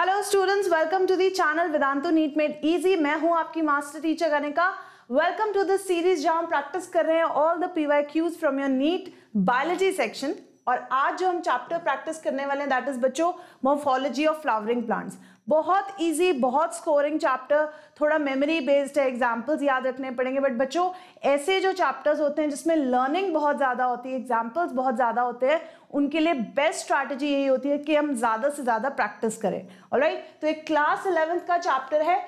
Hello students welcome to the channel Vedantu NEET made easy मैं हूं आपकी मास्टर टीचर का वेलकम टू दिस सीरीज जहां हम प्रैक्टिस कर रहे हैं all the PYQs from your NEET biology section और आज जो हम चैप्टर प्रैक्टिस करने वाले हैं दैट इज बच्चों मोफोलॉजी ऑफ फ्लावरिंग प्लांट्स बहुत इजी बहुत स्कोरिंग चैप्टर थोड़ा मेमोरी बेस्ड है एग्जाम्पल्स याद रखने पड़ेंगे बट बच्चों ऐसे जो चैप्टर्स होते हैं जिसमें लर्निंग बहुत ज़्यादा होती है एग्जाम्पल्स बहुत ज़्यादा होते हैं उनके लिए बेस्ट स्ट्रैटेजी यही होती है कि हम ज़्यादा से ज़्यादा प्रैक्टिस करें ऑलराइट right? तो एक क्लास इलेवेंथ का चैप्टर है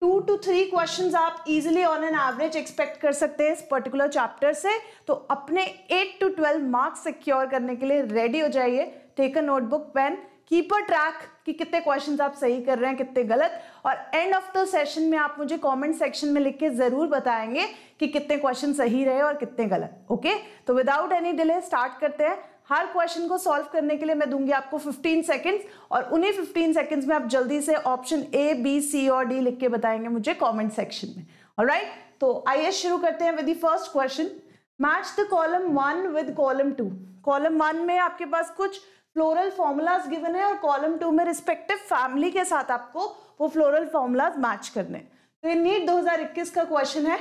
टू टू थ्री क्वेश्चंस आप easily on an average expect कर सकते हैं इस पर्टिकुलर चैप्टर से तो अपने eight to twelve marks secure करने के लिए रेडी हो जाइए take a notebook pen keep a track कि कितने क्वेश्चंस आप सही कर रहे हैं कितने गलत और एंड ऑफ द सेशन में आप मुझे कमेंट सेक्शन में लिख के जरूर बताएंगे कि कितने क्वेश्चन सही रहे और कितने गलत ओके okay? तो विदाउट एनी डिले स्टार्ट करते हैं हर क्वेश्चन को सॉल्व करने के लिए मैं दूंगी आपको 15 सेकंड्स और उन्हीं 15 सेकंड्स में आप जल्दी से ऑप्शन ए बी सी और डी लिख के बताएंगे मुझे कमेंट सेक्शन में ऑलराइट right? तो आइए शुरू करते हैं with first question match the column one with column two column one में आपके पास कुछ फ्लोरल फॉर्मूलाज गिवन है और कॉलम टू में रिस्पेक्टिव फैमिली के साथ आपको वो फ्लोरल फॉर्मूलाज मैच करने तो ये नीट दो का क्वेश्चन है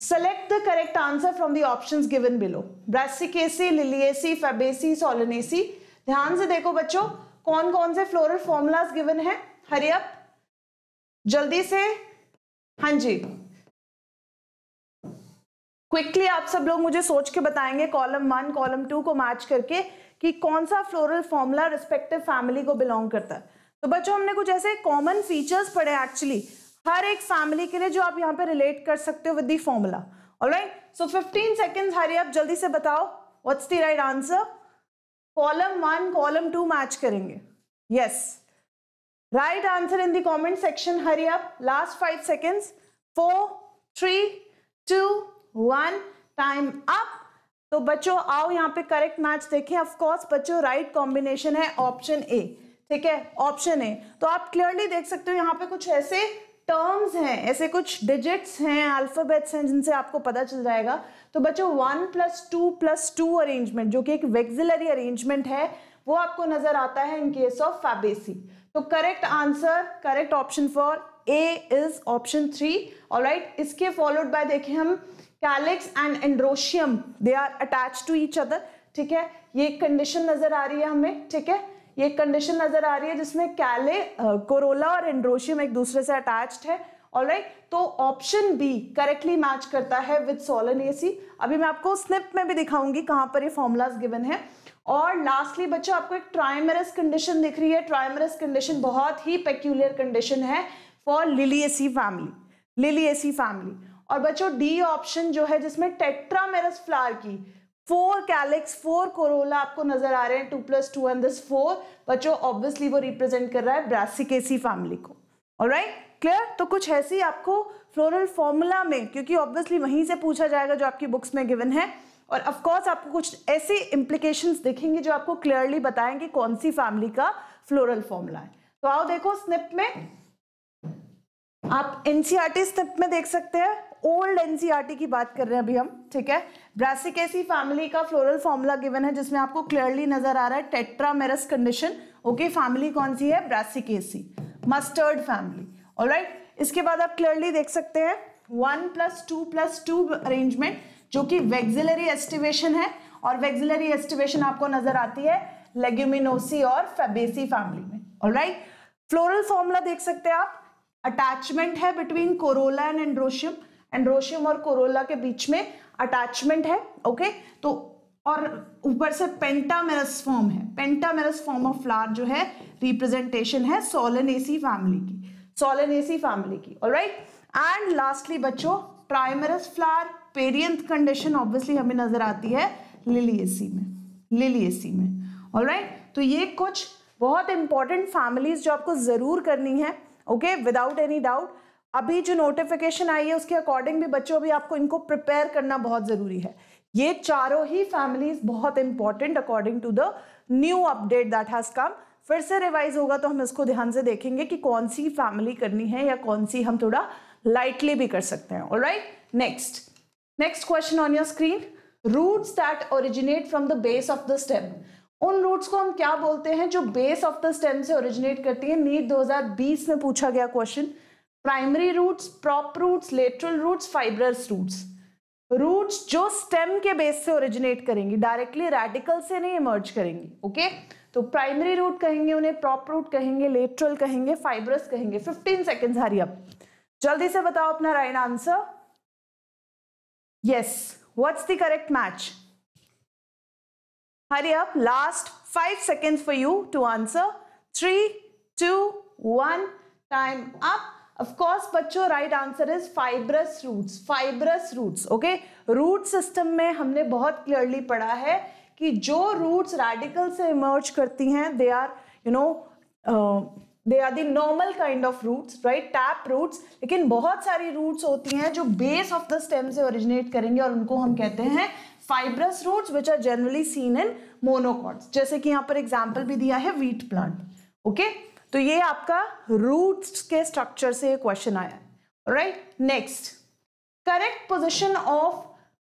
Select the correct answer from the options given below. Brassicaceae, Liliaceae, Fabaceae, Solanaceae. ध्यान से देखो बच्चों कौन कौन से फ्लोरल फॉर्मूलाज गिवन है हरियप जल्दी से हाँ जी क्विकली आप सब लोग मुझे सोच के बताएंगे कॉलम वन कॉलम टू को मैच करके कि कौन सा फ्लोरल फॉर्मूला रिस्पेक्टिव फैमिली को बिलोंग करता है तो बच्चों हमने कुछ ऐसे कॉमन फीचर्स पढ़े एक्चुअली हर एक फैमिली के लिए जो आप यहाँ पे रिलेट कर सकते हो with the formula alright so 15 seconds hurry आप जल्दी से बताओ what's the right answer column one column two match करेंगे yes right answer in the comment section hurry आप last five seconds four three two one time up तो बच्चों आओ यहाँ पे करेक्ट मैच देखें ऑफ कोर्स बच्चों राइट कॉम्बिनेशन है ऑप्शन ए ठीक है ऑप्शन ए तो आप क्लियरली देख सकते हो यहाँ पे कुछ ऐसे टर्म्स हैं ऐसे कुछ डिजिट्स हैं अल्फ़ाबेट्स हैं जिनसे आपको पता चल जाएगा तो बच्चों one plus two plus two arrangement जो कि एक वेक्सिलरी अरेंजमेंट है वो आपको नज़र आता है इन केस ऑफ फैबेसी तो correct answer correct option for A is option three और इसके फॉलोड बाय देखें हम calyx and androecium they are attach to each other ठीक है ये कंडीशन नज़र आ रही है हमें ठीक है ये कंडीशन नजर आ रही है जिसमें कैले कोरोला और एंड्रोशियम एक दूसरे से अटैच्ड है ऑलराइट right? तो ऑप्शन बी करेक्टली मैच करता है विद सोलन एसी अभी मैं आपको स्निप में भी दिखाऊंगी कहां पर ये फॉर्मुलाज गिवन है और लास्टली बच्चों आपको एक ट्राइमरस कंडीशन दिख रही है ट्राइमरस कंडीशन बहुत ही पेक्यूलियर कंडीशन है for Liliaceae family Liliaceae family और बच्चों डी ऑप्शन जो है जिसमें टेट्रामेरस फ्लावर की फोर कैलिक्स फोर कोरोला आपको नजर आ रहे हैं two plus two and this four बच्चों ऑब्वियसली वो रिप्रेजेंट कर रहा है ब्रासिकेसी फैमिली को और राइट क्लियर तो कुछ ऐसी आपको फ्लोरल फॉर्मूला में क्योंकि ऑब्वियसली वहीं से पूछा जाएगा जो आपकी बुक्स में गिवन है और ऑफ कोर्स आपको कुछ ऐसी इंप्लीकेशन दिखेंगे जो आपको क्लियरली बताएंगे कौन सी फैमिली का फ्लोरल फॉर्मूला है तो आओ देखो स्निप में आप एनसीआरटी स्निप e में देख सकते हैं ओल्ड एनसीआरटी e की बात कर रहे हैं अभी हम ठीक है ब्रासिक एसी फैमिली का फ्लोरल फॉर्मूला गिवन है जिसमें आपको क्लियरली नजर आ रहा है टेट्रामेरस कंडीशन ओके फैमिली कौन सी है Brassicaceae mustard family alright इसके बाद आप क्लियरली देख सकते हैं one plus two plus two arrangement जो कि वेक्सिलरी एस्टिवेशन है और वेक्सिलरी एस्टिवेशन आपको नजर आती है लेग्यूमिनोसी और फेबेसी फैमिली में ऑलराइट फ्लोरल फॉर्मूला देख सकते हैं आप अटैचमेंट है between corolla and androecium androecium और कोरोला के बीच में अटैचमेंट है ओके तो और ऊपर से पेंटामेरस फॉर्म है पेंटामेरस फॉर्म ऑफ फ्लावर जो है रिप्रेजेंटेशन है सोलनेसी फैमिली की सोलनेसी फैमिली की राइट एंड लास्टली बच्चों प्राइमरस फ्लावर पेरियंथ कंडीशन ऑब्वियसली हमें नजर आती है लिलियसी में लिलियसी में ऑलराइट right? तो ये कुछ बहुत इंपॉर्टेंट फैमिलीज जो आपको जरूर करनी है ओके विदाउट एनी डाउट अभी जो नोटिफिकेशन आई है उसके अकॉर्डिंग भी बच्चों अभी आपको इनको प्रिपेयर करना बहुत ज़रूरी है ये चारों ही फैमिलीज बहुत important according to the new update that has come फिर से रिवाइज होगा तो हम इसको ध्यान से देखेंगे कि कौन सी फैमिली करनी है या कौन सी हम थोड़ा लाइटली भी कर सकते हैं और right next next question on your screen roots that originate from the base of the stem उन रूट्स को हम क्या बोलते हैं जो बेस ऑफ द स्टेम से ओरिजिनेट करती है नीट 2020 में पूछा गया question primary roots prop roots lateral roots fibrous roots roots जो स्टेम के बेस से ओरिजिनेट करेंगी डायरेक्टली रेडिकल से नहीं इमर्ज करेंगी ओके तो प्राइमरी रूट कहेंगे उन्हें प्रॉप रूट कहेंगे लेटरल कहेंगे फाइब्रस कहेंगे 15 सेकेंड्स हरी अब जल्दी से बताओ अपना right answer yes what's the correct match hurry अब last five seconds for you to answer three two one time up of course बच्चों right answer is fibrous roots fibrous roots okay root system में हमने बहुत clearly पढ़ा है कि जो roots radical से इमर्ज करती हैं they are you know they are the normal kind of roots right tap roots लेकिन बहुत सारी रूट्स होती हैं जो बेस ऑफ द स्टेम से ओरिजिनेट करेंगे और उनको हम कहते हैं fibrous roots which are generally seen in monocots जैसे कि यहाँ पर एग्जाम्पल भी दिया है वीट प्लांट ओके okay? तो ये आपका रूट्स के स्ट्रक्चर से क्वेश्चन आया है right next correct position of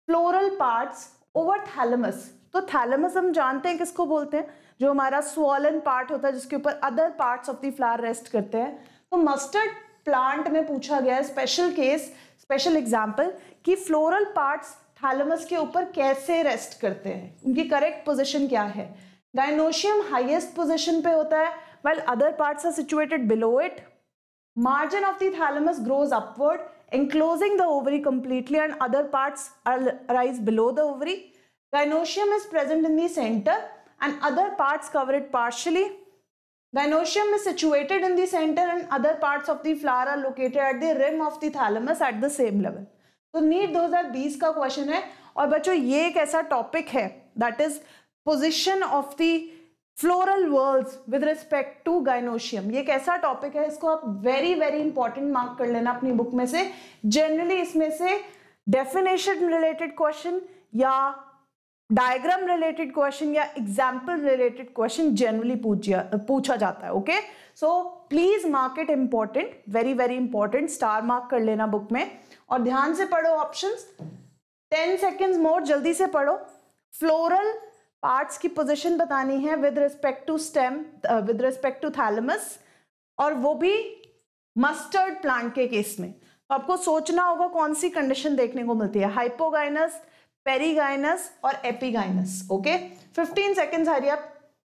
floral parts over thalamus तो थैलमस हम जानते हैं किसको बोलते हैं जो हमारा स्वॉलन पार्ट होता है जिसके ऊपर other part of the flower rest करते हैं तो मस्टर्ड प्लांट में पूछा गया स्पेशल केस स्पेशल एग्जाम्पल कि फ्लोरल पार्ट्स थैलमस के ऊपर कैसे रेस्ट करते हैं उनकी करेक्ट पोजिशन क्या है गाइनोशियम हाइएस्ट पोजिशन पे होता है while other parts are situated below it. Margin of the thalamus grows upward, enclosing the ovary completely and other parts arise below the ovary. Gynoecium is present in the center and other parts cover it partially. Gynoecium is situated in the center and other parts of the flower are located at the rim of the thalamus at the same level. तो NEET 2020 का question है और बच्चों ये एक ऐसा topic है that is position of the floral whorls with respect to gynoecium ये एक ऐसा टॉपिक है इसको आप वेरी वेरी इंपॉर्टेंट मार्क कर लेना अपनी बुक में से जनरली इसमें से डेफिनेशन रिलेटेड क्वेश्चन या डायग्राम रिलेटेड क्वेश्चन या एग्जाम्पल रिलेटेड क्वेश्चन जनरली पूछा जाता है okay so please mark it important very very important star mark कर लेना बुक में और ध्यान से पढ़ो ऑप्शन टेन सेकेंड्स मोर जल्दी से पढ़ो फ्लोरल पार्ट्स की पोजीशन बतानी है with respect to stem with respect to thalamus और वो भी मस्टर्ड प्लांट के केस में तो आपको सोचना होगा कौन सी कंडीशन देखने को मिलती है हाइपोगाइनस पेरीगाइनस और epigynous okay 15 seconds hurry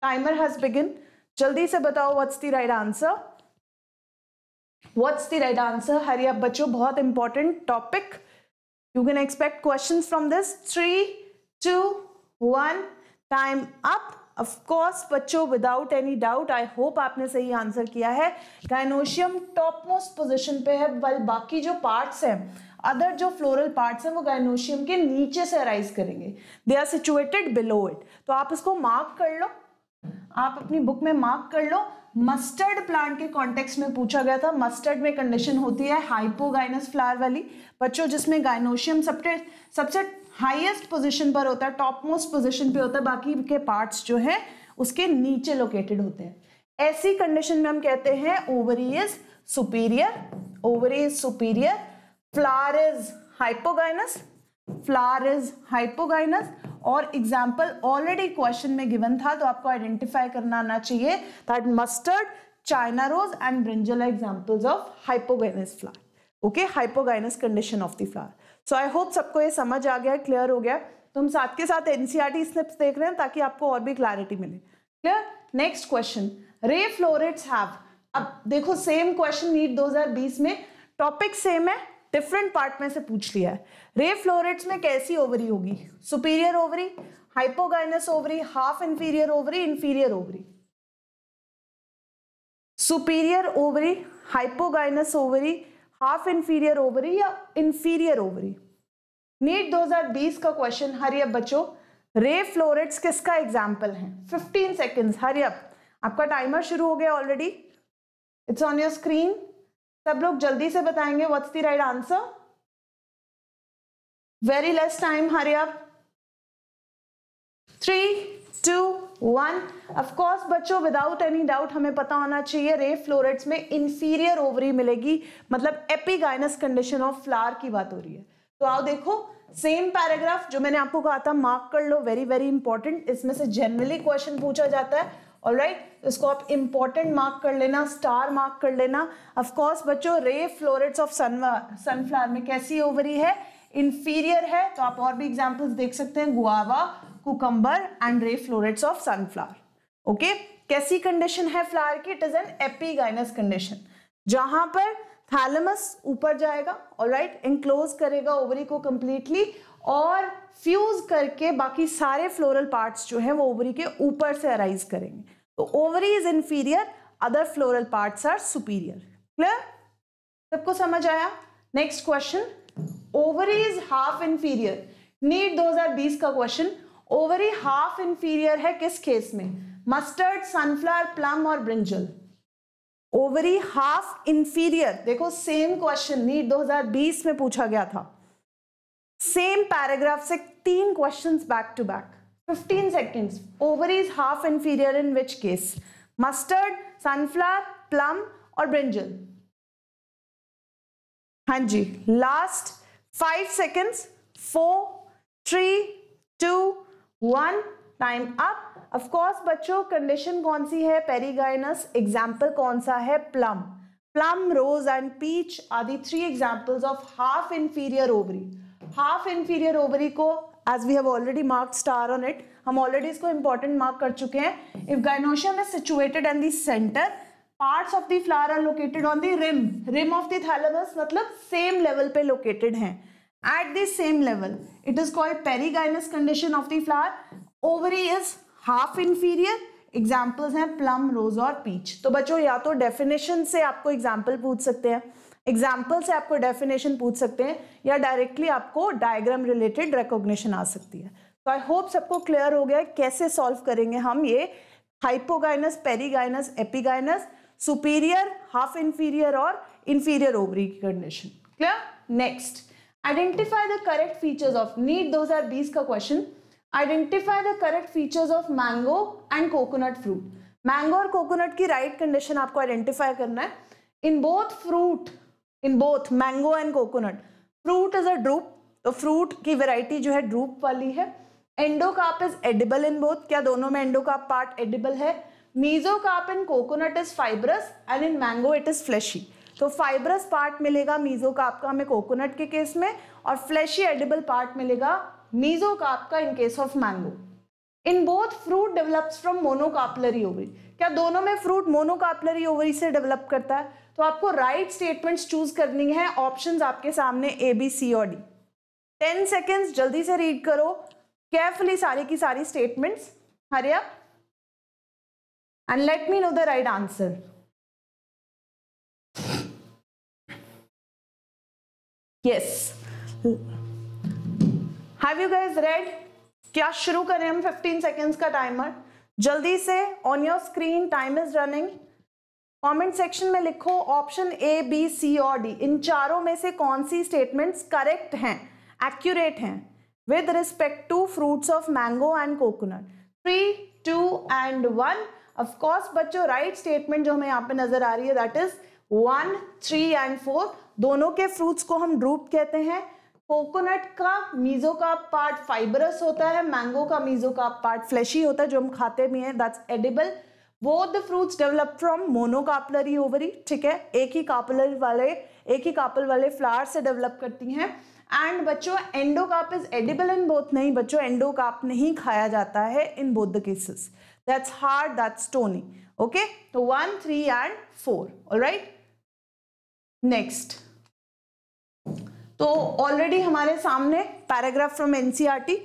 timer has begin जल्दी से बताओ what's the right answer what's the right answer hurry up बच्चों बहुत important topic you can expect question from this three two one time up of course बच्चों without any doubt I hope आपने सही answer किया है gynoecium top most position पे है वाल बाकी जो पार्ट्स हैं अदर जो फ्लोरल पार्ट्स हैं वो गायनोशियम के नीचे से अराइज करेंगे they are situated below it तो आप इसको मार्क कर लो आप अपनी बुक में मार्क कर लो मस्टर्ड प्लांट के कॉन्टेक्स्ट में पूछा गया था मस्टर्ड में कंडीशन होती है हाइपोगाइनस फ्लावर वाली बच्चों जिसमें गायनोशियम सबसे सबसे हाइएस्ट पोजिशन पर होता है टॉप मोस्ट पोजिशन पे होता है बाकी के पार्ट्स जो है उसके नीचे लोकेटेड होते हैं ऐसी कंडीशन में हम कहते हैं ovary is superior ovary is superior flower is hypogynous flower is hypogynous और एग्जाम्पल ऑलरेडी क्वेश्चन में गिवन था तो आपको आइडेंटिफाई करना आना चाहिए that mustard China rose and brinjal examples of hypogynous flower okay hypogynous condition of the flower so I hope सबको ये समझ आ गया क्लियर हो गया तो हम साथ के साथ एनसीआरटी स्लिप्स e देख रहे हैं ताकि आपको और भी क्लैरिटी मिले clear next question ray florets have अब देखो सेम क्वेश्चन नीट 2020 में टॉपिक सेम है डिफरेंट पार्ट में से पूछ लिया है रे फ्लोरेट्स में कैसी ओवरी होगी superior ovary hypogynous ovary half inferior ovary inferior ovary superior ovary hypogynous ovary half inferior ovary या इंफीरियर ओवरी नीट 2020 का क्वेश्चन हरियप बच्चों रे फ्लोरेट्स किसका एग्जाम्पल है 15 सेकेंड्स हरियप आपका टाइमर शुरू हो गया already it's on your screen सब लोग जल्दी से बताएंगे what's the right answer very less time hurry up three two one of course बच्चों विदाउट एनी डाउट हमें पता होना चाहिए रे फ्लोरेट्स में इंफीरियर ओवरी मिलेगी मतलब एपीगाइनस कंडीशन ऑफ फ्लावर की बात हो रही है तो आओ देखो सेम पैराग्राफ जो मैंने आपको कहा था मार्क कर लो वेरी वेरी इंपॉर्टेंट इसमें से जनरली क्वेश्चन पूछा जाता है और राइट right? तो इसको आप इंपॉर्टेंट मार्क कर लेना स्टार मार्क कर लेना ऑफकोर्स बच्चों रे फ्लोरेट्स ऑफ सन सनफ्लावर में कैसी ओवरी है इंफीरियर है तो आप और भी एग्जाम्पल्स देख सकते हैं guava cucumber and ray florets of sunflower okay कैसी कंडीशन है फ्लावर की it is an epigynous condition जहां पर थैलमस ऊपर जाएगा और राइट इनक्लोज करेगा ओवरी को कंप्लीटली और फ्यूज करके बाकी सारे फ्लोरल पार्ट्स जो है वो ओवरी के ऊपर से अराइज करेंगे तो ovary is inferior other floral parts are superior clear सबको समझ आया next question ovary is half inferior NEET 2020 का क्वेश्चन ओवरी हाफ इंफीरियर है किस केस में मस्टर्ड सनफ्लावर प्लम और ब्रिंजल ओवरी हाफ इंफीरियर देखो सेम क्वेश्चन नीट 2020 में पूछा गया था सेम पैराग्राफ से तीन questions back to back 15 seconds ovary is half inferior in which case mustard sunflower plum और ब्रिंजल हाँ जी last five seconds four three two one time up of course बच्चों कंडीशन कौन सी है पेरीगाइनस एग्जाम्पल कौन सा है plum plum rose and peach आदि three examples of half inferior ovary half inferior ovary को as we have already mark star on it हम ऑलरेडी इसको इंपॉर्टेंट मार्क कर चुके हैं if gynoecium is situated an centre part of the flower are located on the rim rim of thalamus मतलब same level पे located हैं at the same level. It is called perigynous condition of the flower. Ovary is half inferior. Examples हैं plum rose और peach तो बच्चों या तो definition से आपको एग्जाम्पल पूछ सकते हैं एग्जाम्पल से आपको डेफिनेशन पूछ सकते हैं या डायरेक्टली आपको डायग्राम रिलेटेड रिकॉग्निशन आ सकती है तो आई होप सबको क्लियर हो गया कैसे सॉल्व करेंगे हम ये hypogynous perigynous epigynous superior half inferior और इन्फीरियर ओवरी की condition clear next identify the correct features of NEET 2020 का question identify the correct features of mango and coconut fruit mango और कोकोनट की राइट right कंडीशन आपको identify करना है in both fruit in both mango and coconut fruit is a drupe तो fruit की variety जो है ड्रूप वाली है endocarp is edible in both क्या दोनों में एंडोकार्प पार्ट एडिबल है mesocarp in coconut is fibrous and in mango it is fleshy तो फाइब्रस पार्ट मिलेगा मीजो का आपका हमें कोकोनट के केस में और फ्लैशी एडिबल पार्ट मिलेगा मीजो का आपका in case of mango in both fruit develops from monocarpellary ovary क्या दोनों में फ्रूट मोनोकापलरी ओवरी से डेवलप करता है तो आपको राइट स्टेटमेंट्स चूज करनी है ऑप्शंस आपके सामने ए बी सी और डी टेन सेकेंड्स जल्दी से रीड करो केयरफुली सारी की सारी statements here and let me know the right answer yes have you guys read क्या शुरू करें हम 15 सेकंड्स का टाइमर जल्दी से on your screen time is running comment section में लिखो ऑप्शन ए बी सी और डी इन चारों में से कौन सी स्टेटमेंट्स करेक्ट हैं एक्यूरेट हैं with respect to fruits of mango and coconut three two and one of course बच्चों राइट स्टेटमेंट जो हमें यहाँ पे नजर आ रही है that is one three and four दोनों के फ्रूट्स को हम ड्रूप कहते हैं कोकोनट का मीजो का पार्ट फाइबरस होता है मैंगो का मीजो का पार्ट फ्लैशी होता है जो हम खाते भी हैं दैट्स एडिबल वो the fruits develop from monocarpellary ovary ठीक है एक ही कापलर वाले एक ही कापल वाले फ्लावर से डेवलप करती हैं एंड बच्चों endocarp is edible in both नहीं बच्चों एंडोकाप नहीं खाया जाता है in both the cases that's hard that's stony okay तो one three and four right next तो ऑलरेडी हमारे सामने paragraph from NCERT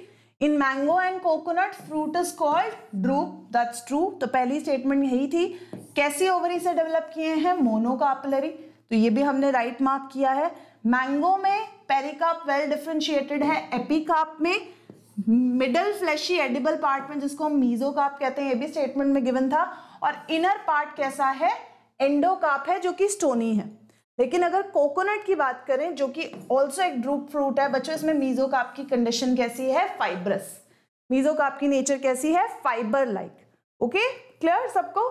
in mango and coconut fruit is called drupe that's true तो पहली स्टेटमेंट यही थी कैसी ओवरी से डेवलप किए हैं मोनोकापलरी तो ये भी हमने राइट right मार्क किया है मैंगो में पेरिकाप वेल डिफ्रेंशिएटेड है एपिकाप में मिडल फ्लैशी एडिबल पार्ट में जिसको हम मीजोकाप कहते हैं ये भी स्टेटमेंट में गिवन था और इनर पार्ट कैसा है एंडोकाप है जो कि स्टोनी है लेकिन अगर कोकोनट की बात करें जो कि ऑल्सो एक ड्रूप फ्रूट है बच्चों इसमें मीजो का आपकी कंडीशन कैसी है फाइब्रस मीजो का आपकी नेचर कैसी है फाइबर लाइक ओके क्लियर सबको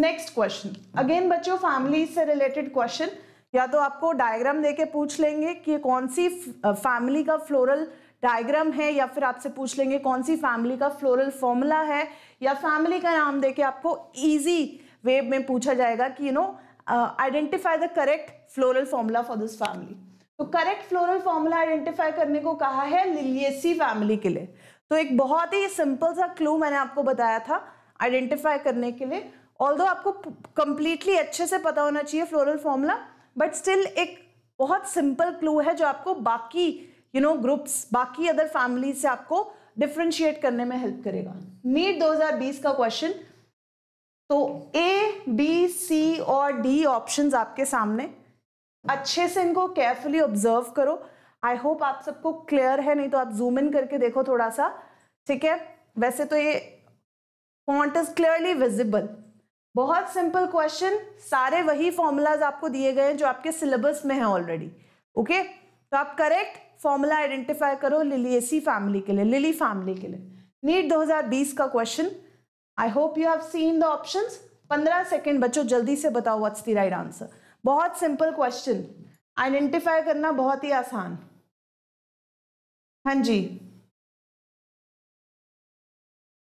नेक्स्ट क्वेश्चन अगेन बच्चों फैमिली से रिलेटेड क्वेश्चन या तो आपको डायग्राम देके पूछ लेंगे कि कौन सी फैमिली का फ्लोरल डायग्राम है या फिर आपसे पूछ लेंगे कौन सी फैमिली का फ्लोरल फॉर्मूला है या फैमिली का नाम देके आपको इजी वे में पूछा जाएगा कि you you know know, identify the correct floral formula for this family तो करेक्ट फ्लोरल फॉर्मूला आइडेंटिफाई करने को कहा है लिलियसी फैमिली के लिए तो एक बहुत ही सिंपल सा क्लू मैंने आपको बताया था आइडेंटिफाई करने के लिए ऑल आपको कंप्लीटली अच्छे से पता होना चाहिए फ्लोरल फॉर्मूला बट स्टिल एक बहुत सिंपल क्लू है जो आपको बाकी यू नो ग्रुप्स बाकी अदर फैमिली से आपको डिफ्रेंशिएट करने में हेल्प करेगा नीट 2020 का क्वेश्चन तो ए बी सी और डी ऑप्शंस आपके सामने अच्छे से इनको केयरफुली ऑब्जर्व करो आई होप आप सबको क्लियर है नहीं तो आप जूम इन करके देखो थोड़ा सा ठीक है वैसे तो ये फॉन्ट इज क्लियरली विजिबल बहुत सिंपल क्वेश्चन सारे वही फॉर्मूलाज आपको दिए गए हैं जो आपके सिलेबस में है ऑलरेडी ओके तो आप करेक्ट फॉर्मूला आइडेंटिफाई करो लिली फैमिली के लिए लिली फैमिली के लिए नीट 2020 का question I hope you have seen the option पंद्रह सेकेंड बच्चों जल्दी से बताओ व्हाट्स दी राइट आंसर बहुत सिंपल क्वेश्चन आइडेंटिफाई करना बहुत ही आसान हाँ जी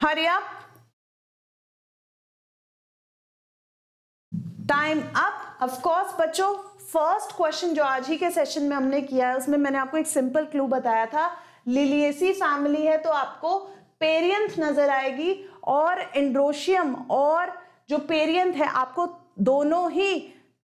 hurry time up of course बच्चों फर्स्ट क्वेश्चन जो आज ही के सेशन में हमने किया है उसमें मैंने आपको एक सिंपल क्लू बताया था लिलियसी फैमिली है तो आपको पेरियंथ नजर आएगी और एंड्रोशियम और जो पेरियंथ है आपको दोनों ही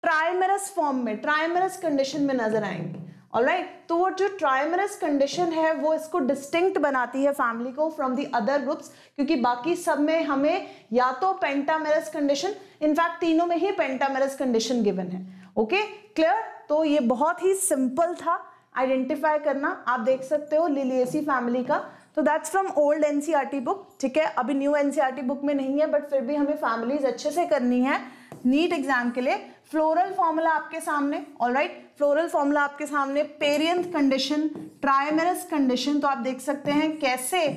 ट्राइमरस फॉर्म में ट्राइमरस कंडीशन में नजर आएंगे ऑलराइट right? तो वो जो ट्राइमरस कंडीशन है वो इसको डिस्टिंक्ट बनाती है फैमिली को फ्रॉम दी अदर ग्रुप्स क्योंकि बाकी सब में हमें या तो पेंटामेरस कंडीशन इनफैक्ट तीनों में ही पेंटामेरस कंडीशन गिवन है ओके okay? क्लियर तो ये बहुत ही सिंपल था आइडेंटिफाई करना आप देख सकते हो लिलियसी फैमिली का तो that's from old an book ठीक है अभी न्यू एन बुक में नहीं है बट फिर भी हमें फैमिलीज अच्छे से करनी है नीट एग्जाम के लिए फ्लोरल फॉर्मूला आपके सामने ऑल राइट फ्लोरल फॉर्मूला आपके सामने पेरियंथ कंडीशन ट्राइमेरस कंडीशन तो आप देख सकते हैं कैसे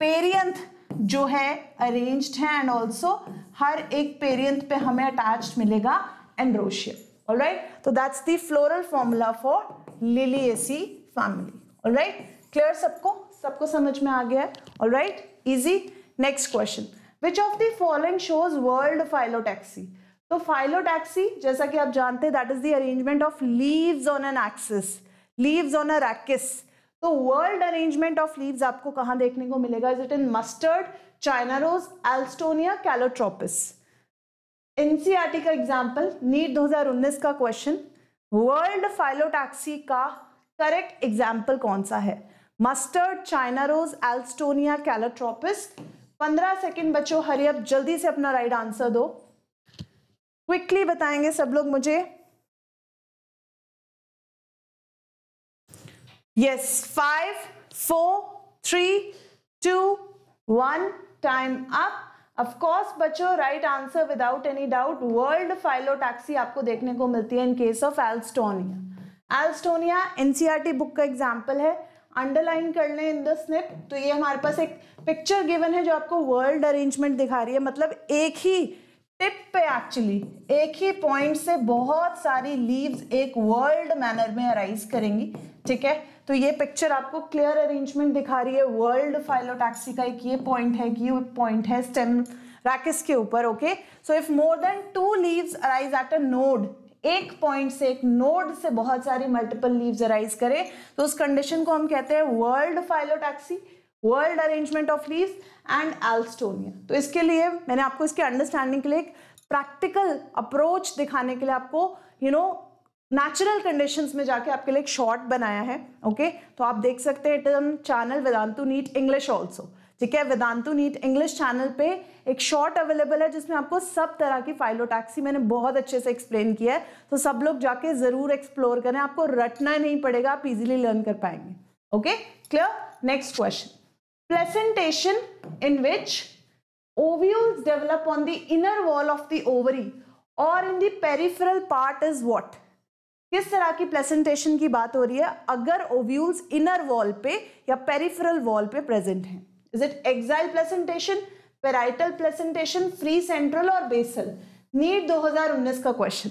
पेरियंथ जो है अरेंज्ड है एंड ऑल्सो हर एक पेरियंथ पे हमें अटैच मिलेगा एंड्रोशियम ऑल राइट तो that's the floral formula for Liliaceae family all right clear सबको सबको समझ में आ गया है all right easy next question which of the following shows whorled phyllotaxy तो फाइलोटैक्सी जैसा कि आप जानते हैं that is the arrangement of leaves on an axis leaves on a rachis तो वर्ल्ड अरेंजमेंट ऑफ लीव्स आपको कहाँ देखने को मिलेगा is it in mustard China rose Alstonia Calotropis NCERT का एग्जाम्पल नीट 2019 का क्वेश्चन वर्ल्ड फाइलोटैक्सी का correct example कौन सा है mustard China rose Alstonia Calotropis पंद्रह सेकेंड बच्चों हरी अब जल्दी से अपना राइट आंसर दो क्विकली बताएंगे सब लोग मुझे yes five four three two one time up of course बच्चों right answer without any doubt whorled phyllotaxy आपको देखने को मिलती है in case of Alstonia Alstonia NCERT book का एग्जाम्पल है अंडरलाइन कर लें इन द स्निप तो ये हमारे पास एक पिक्चर गिवन है जो आपको वर्ल्ड अरेंजमेंट दिखा रही है मतलब एक ही टिप पे एक्चुअली एक ही पॉइंट से बहुत सारी लीव्स एक वर्ल्ड मैनर में अराइज करेंगी ठीक है तो ये पिक्चर आपको क्लियर अरेंजमेंट दिखा रही है वर्ल्ड फाइलोटैक्सी का एक ये पॉइंट है कि पॉइंट है स्टेम राकेस के ऊपर okay so if more than two leaves arise at a node एक पॉइंट से एक नोड से बहुत सारी मल्टीपल लीव्स अराइज करें तो उस कंडीशन को हम कहते हैं whorled phyllotaxy whorled arrangement of leaves and Alstonia तो इसके लिए मैंने आपको इसके अंडरस्टैंडिंग के लिए एक प्रैक्टिकल अप्रोच दिखाने के लिए आपको यू नो नेचुरल कंडीशंस में जाके आपके लिए एक शॉर्ट बनाया है ओके okay? तो आप देख सकते हैं it is channel Vedantu NEET English also ठीक है वेदांतु नीट इंग्लिश चैनल पे एक शॉर्ट अवेलेबल है जिसमें आपको सब तरह की फाइलोटैक्सी मैंने बहुत अच्छे से एक्सप्लेन किया है तो सब लोग जाके ज़रूर एक्सप्लोर करें आपको रटना नहीं पड़ेगा आप इजिली लर्न कर पाएंगे okay clear next question placentation in which ovules develop on the inner wall of the ovary और in the peripheral part is what किस तरह की प्लेसेंटेशन की बात हो रही है अगर ओव्यूल्स इनर वॉल पे या पेरिफेरल वॉल पे प्रेजेंट हैं Is it exile placentation, parietal placentation, free central or basal? NEET 2019 का question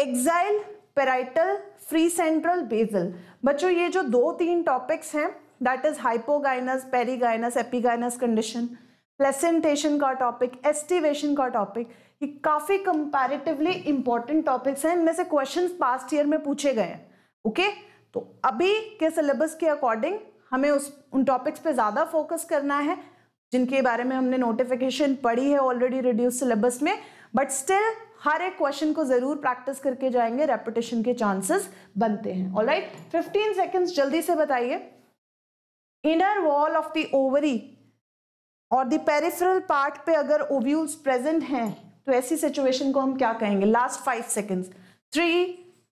axile parietal free central basal बच्चों ये जो दो तीन टॉपिक्स हैं that is hypogynous perigynous epigynous condition placentation का टॉपिक एस्टिवेशन का टॉपिक ये काफ़ी कंपैरेटिवली इंपॉर्टेंट टॉपिक्स हैं इनमें से क्वेश्चन पास्ट ईयर में पूछे गए हैं ओके okay? तो अभी के सिलेबस के अकॉर्डिंग हमें उस उन टॉपिक्स पे ज़्यादा फोकस करना है जिनके बारे में हमने नोटिफिकेशन पढ़ी है ऑलरेडी रिड्यूस सिलेबस में बट स्टिल हर एक क्वेश्चन को ज़रूर प्रैक्टिस करके जाएंगे रेपिटेशन के चांसेस बनते हैं ऑल राइट फिफ्टीन सेकेंड्स जल्दी से बताइए inner wall of the ovary और द पेरिफेरल पार्ट पे अगर ओव्यूल्स प्रेजेंट हैं तो ऐसी सिचुएशन को हम क्या कहेंगे last five seconds three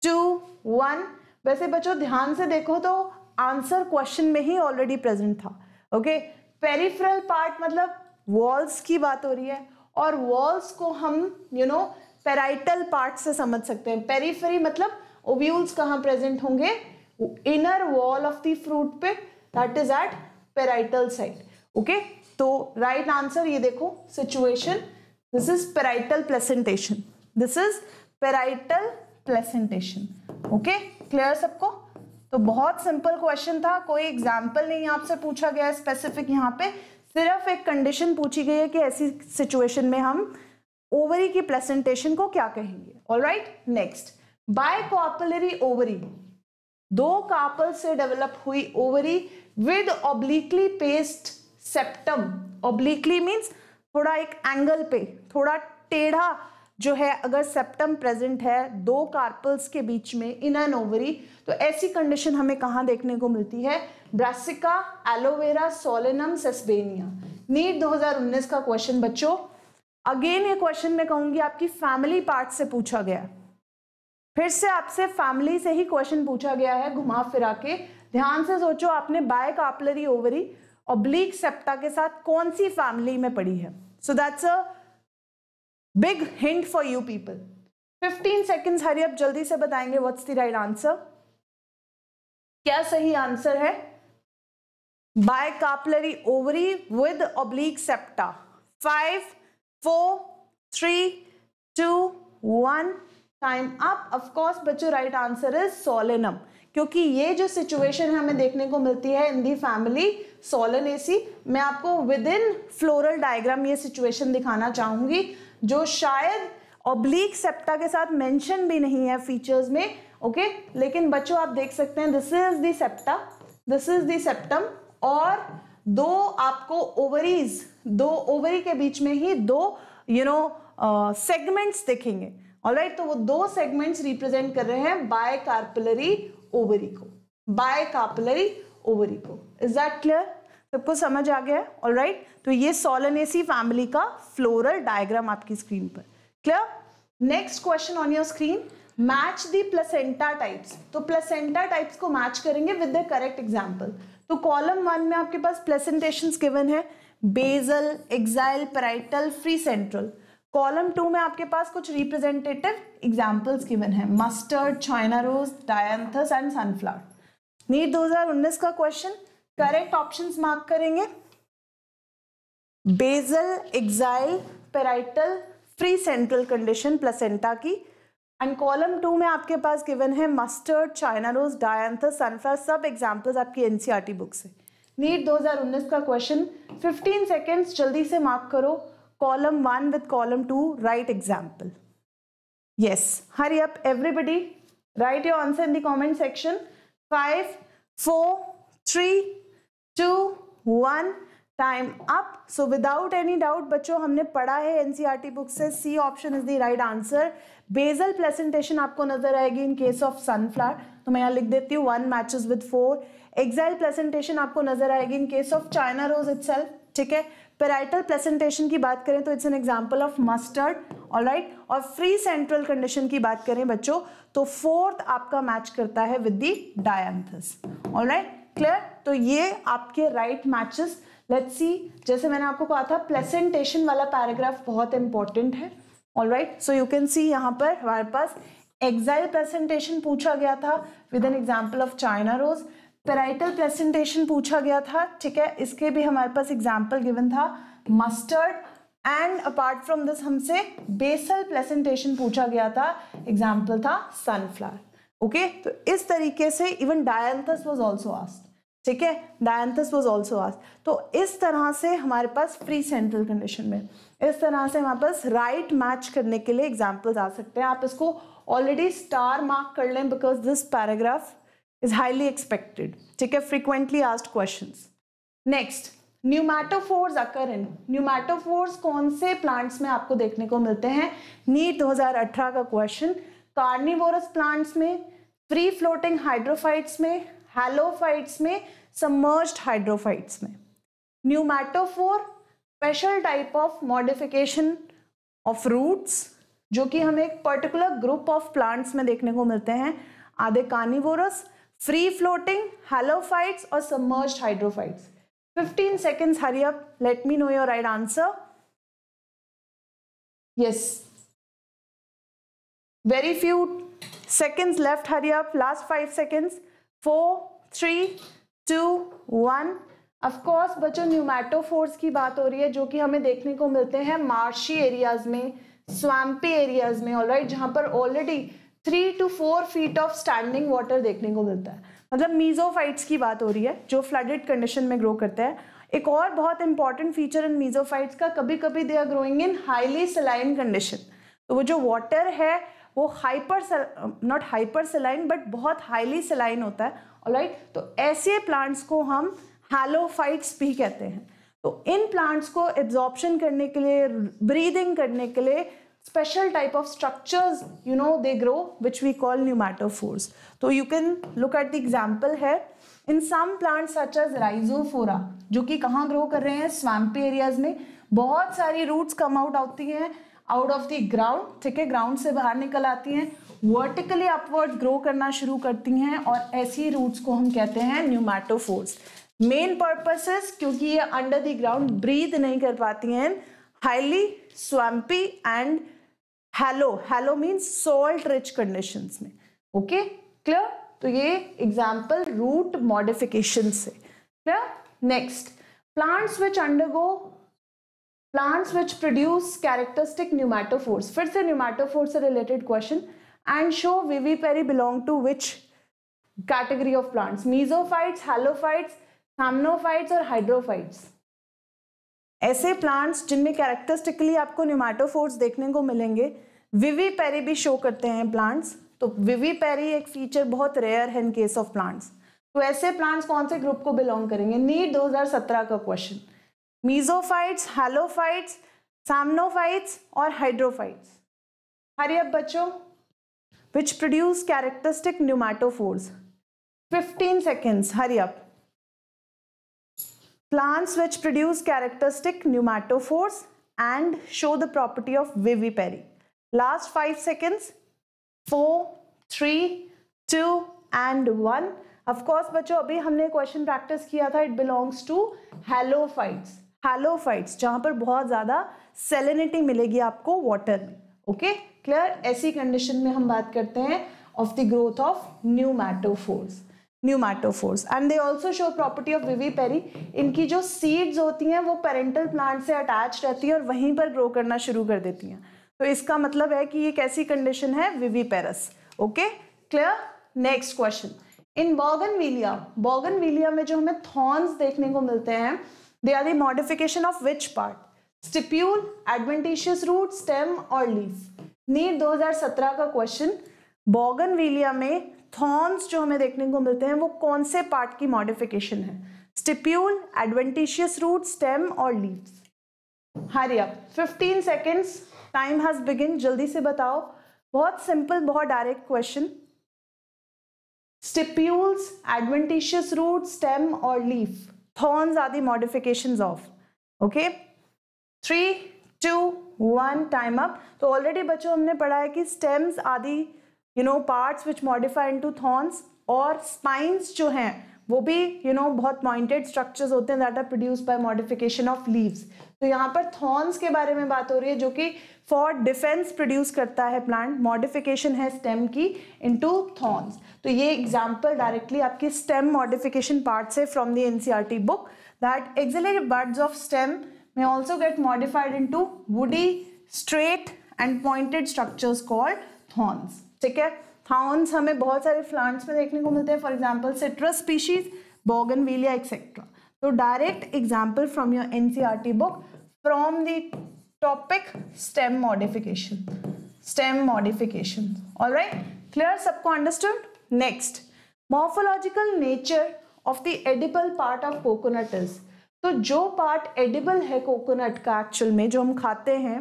two one वैसे बच्चों ध्यान से देखो तो आंसर क्वेश्चन में ही ऑलरेडी प्रेजेंट था ओके पेरिफेरल पार्ट मतलब वॉल्स की बात हो रही है और वॉल्स को हम यू नो पेराइटल पार्ट से समझ सकते हैं पेरीफेरी मतलब ओव्यूल्स कहाँ प्रेजेंट होंगे inner wall of the fruit पे that is at parietal side okay तो राइट right आंसर ये देखो situation this is parietal placentation this is parietal placentation okay clear सबको तो बहुत सिंपल क्वेश्चन था कोई एग्जाम्पल नहीं आपसे पूछा गया स्पेसिफिक यहाँ पे सिर्फ एक कंडीशन पूछी गई है कि ऐसी सिचुएशन में हम ओवरी की प्रेजेंटेशन को क्या कहेंगे all right next bicarpellary ovary दो कापल से डेवलप हुई ovary with obliquely placed septum obliquely means थोड़ा एक एंगल पे थोड़ा टेढ़ा जो है अगर सेप्टम प्रेजेंट है दो कार्पल्स के बीच में इन एन ओवरी तो ऐसी कंडीशन हमें कहाँ देखने को मिलती है brassica aloe vera solanum sesbania NEET 2019 का क्वेश्चन बच्चों अगेन ये क्वेश्चन मैं कहूंगी आपकी फैमिली पार्ट से पूछा गया फिर से आपसे फैमिली से ही क्वेश्चन पूछा गया है घुमा फिरा के ध्यान से सोचो आपने बाय कापलरी ओवरी और ब्लीक सेप्टा के साथ कौन सी फैमिली में पड़ी है so that's a big hint for you people 15 seconds hurry आप जल्दी से बताएंगे व्हाट्स द राइट आंसर क्या सही आंसर है bicarpellary ovary with oblique septa five four three two one time up of course बच्चों राइट आंसर इज सोलेनम क्योंकि ये जो सिचुएशन हमें देखने को मिलती है in the family Solanaceae मैं आपको विद इन फ्लोरल डायग्राम ये सिचुएशन दिखाना चाहूंगी जो शायद ऑब्लिक सेप्टा के साथ मेंशन भी नहीं है फीचर्स में ओके okay? लेकिन बच्चों आप देख सकते हैं this is the septa this is the septum और दो आपको ओवरीज दो ओवरी के बीच में ही दो यू नो सेगमेंट्स देखेंगे ऑलराइट right? तो वो दो सेगमेंट्स रिप्रेजेंट कर रहे हैं बाय कार्पलरी ओवरी को बाय कार्पलरी ओवरी को इज दैट क्लियर सबको समझ आ गया ऑल राइट right? तो ये सोलनेसी फैमिली का फ्लोरल डायग्राम आपकी स्क्रीन पर clear next question on your screen match the placenta types तो प्लसेंटा टाइप्स को मैच करेंगे विद द करेक्ट एग्जाम्पल तो कॉलम वन में आपके पास प्लेसेंटेशन गिवन है basal axile parietal free central column two में आपके पास कुछ रिप्रेजेंटेटिव एग्जाम्पल्स गिवन है mustard China rose dianthus and sunflower NEET 2019 का क्वेश्चन करेक्ट ऑप्शंस मार्क करेंगे basal axile parietal free central condition placenta की एंड कॉलम टू में आपके पास गिवन है mustard China rose dianthus sunflower सब एग्जांपल्स आपकी एनसीईआरटी बुक से नीट 2019 का क्वेश्चन 15 सेकेंड्स जल्दी से मार्क करो column one with column two right example yes hurry up everybody write your answer in the comment section five four three two one time up so without any doubt बच्चों हमने पढ़ा है NCERT book e से C option is the right answer basal placentation आपको नजर आएगी in case of sunflower तो मैं यहाँ लिख देती हूँ one matches with four axile placentation आपको नजर आएगी in case of China rose it ठीक है पेराइटल प्लेसेंटेशन की बात करें तो it's an example of mustard all right और फ्री सेंट्रल कंडीशन की बात करें बच्चों तो फोर्थ आपका मैच करता है with the dianthus all right clear तो ये आपके राइट मैचेस लेट्स सी जैसे मैंने आपको कहा था प्लेसेंटेशन वाला पैराग्राफ बहुत इंपॉर्टेंट है all right so you can see यहाँ पर हमारे पास एक्साइल प्रेजेंटेशन पूछा गया था with an example of China rose parietal presentation पूछा गया था ठीक है इसके भी हमारे पास एग्जाम्पल गिवन था mustard and apart from this हमसे बेसल प्रेजेंटेशन पूछा गया था एग्जाम्पल था सनफ्लावर ओके okay? तो इस तरीके से even dianthus was also asked ठीक है डायंथस वॉज ऑल्सो आस्ट तो इस तरह से हमारे पास फ्री सेंट्रल कंडीशन में इस तरह से हमारे पास राइट right मैच करने के लिए एग्जाम्पल्स आ सकते हैं आप इसको ऑलरेडी स्टार मार्क कर लें because this paragraph is highly expected ठीक है frequently asked question next pneumatophores occur in pneumatophores कौन से प्लांट्स में आपको देखने को मिलते हैं नीट 2018 का क्वेश्चन कार्निवोरस प्लांट्स में फ्री फ्लोटिंग हाइड्रोफाइट्स में हैलोफाइट्स में सबमर्ज्ड हाइड्रोफाइट्स में pneumatophore special type of modification of roots जो कि हमें एक पर्टिकुलर ग्रुप ऑफ प्लांट्स में देखने को मिलते हैं आधे कार्निवोरस फ्री फ्लोटिंग हेलोफाइट्स और submerge hydrophytes 15 seconds hurry up let me know your right answer yes very few seconds left. Hurry up. Last five seconds. Four, three, two, one. Of course बच्चों pneumatophores की बात हो रही है जो कि हमें देखने को मिलते हैं मार्शी एरियाज में स्वाम्पी एरियाज में ऑलराइट right, जहां पर already three two four feet of standing water देखने को मिलता है मतलब मीजोफाइट्स की बात हो रही है जो फ्लडेड कंडीशन में ग्रो करते हैं एक और बहुत इंपॉर्टेंट फीचर इन मीजोफाइट्स का कभी कभी they are growing in highly saline condition तो वो जो वाटर है वो hyper not hyper saline but बहुत हाईली सेलाइन होता है राइट right? तो ऐसे प्लांट्स को हम हेलोफाइट्स भी कहते हैं तो इन प्लांट्स को एब्जॉर्बशन करने के लिए ब्रीदिंग करने के लिए special type of structures you know they grow which we call pneumatophores तो you can look at the example है in some plants such as rhizophora जो कि कहाँ ग्रो कर रहे हैं स्वैम्पी एरियाज में बहुत सारी रूट्स कम आउट आती हैं आउट ऑफ दी ग्राउंड ठीक है ग्राउंड से बाहर निकल आती हैं वर्टिकली अपवर्ड ग्रो करना शुरू करती हैं और ऐसी रूट्स को हम कहते हैं न्यूमैटोफोर्स मेन पर्पसेस क्योंकि ये अंडर दी ग्राउंड ब्रीद नहीं कर पाती हैं highly swampy and halo halo means salt rich condition में ओके क्लियर तो ये एग्जाम्पल रूट मॉडिफिकेशन से clear next plants which undergo plants which produce characteristic pneumatophores फिर से न्यूमैटोफोर से related question and show vivipary belong to which category of plants mesophytes halophytes psammophytes और hydrophytes ऐसे plants जिनमें characteristically आपको pneumatophores देखने को मिलेंगे विवी पेरी भी शो करते हैं प्लांट्स तो विवी पेरी एक फीचर बहुत रेयर है इन केस ऑफ प्लांट्स तो ऐसे प्लांट्स कौन से ग्रुप को बिलोंग करेंगे नीट 2017 का क्वेश्चन मीजोफाइट्स हेलोफाइट्स सामनोफाइट्स और हाइड्रोफाइट्स हरे अब बच्चों which produce characteristic pneumatophores 15 seconds hurry अब plants which produce characteristic pneumatophores and show the property of vivipary last five seconds four three two and one of course बच्चों अभी हमने question practice किया था it belongs to halophytes halophytes जहां पर बहुत ज़्यादा सेलिनिटी मिलेगी आपको वाटर में ओके क्लियर ऐसी कंडीशन में हम बात करते हैं of the growth of pneumatophores pneumatophores and they also show property of vivipary इनकी जो सीड्स होती हैं वो पेरेंटल प्लांट से अटैच रहती हैं और वहीं पर ग्रो करना शुरू कर देती हैं तो इसका मतलब है कि ये कैसी कंडीशन है viviparous okay clear next question in bougain bougainvillea में जो हमें थॉर्न्स देखने को मिलते हैं They are the modification of which part? Stipule, adventitious root, stem or leaf. NEET 2017 का क्वेश्चन बॉगनविलिया में थॉर्न्स जो हमें देखने को मिलते हैं वो कौन से पार्ट की मॉडिफिकेशन है स्टिप्यूल एडवेंटिशियस रूट स्टेम और leaves hurry up 15 seconds time has begin जल्दी से बताओ बहुत सिंपल बहुत direct question stipules adventitious root stem और leaf Thorns are the modifications of. Okay. Three, two, one. Time up. तो already बच्चों हमने पढ़ा है कि stems are the you know parts which modify into thorns और spines जो हैं वो भी यू you नो know, बहुत पॉइंटेड स्ट्रक्चर्स होते हैं that are produce by modification of leaves तो यहाँ पर थॉर्न्स के बारे में बात हो रही है जो कि फॉर डिफेंस प्रोड्यूस करता है प्लांट मॉडिफिकेशन है स्टेम की इनटू थॉर्न्स तो ये एग्जांपल डायरेक्टली आपकी स्टेम मॉडिफिकेशन पार्ट से from the NCERT book that axillary buds of stem may also get modified in woody straight and pointed structures called thorns ठीक है हाउन्स हमें बहुत सारे प्लांट्स में देखने को मिलते हैं for example citrus species bougainvillea etcetera तो direct example from your NCERT book from the topic stem modification stem modification right clear सबको understood next morphological nature of the edible part of coconut is तो जो part edible है coconut का actual में जो हम खाते हैं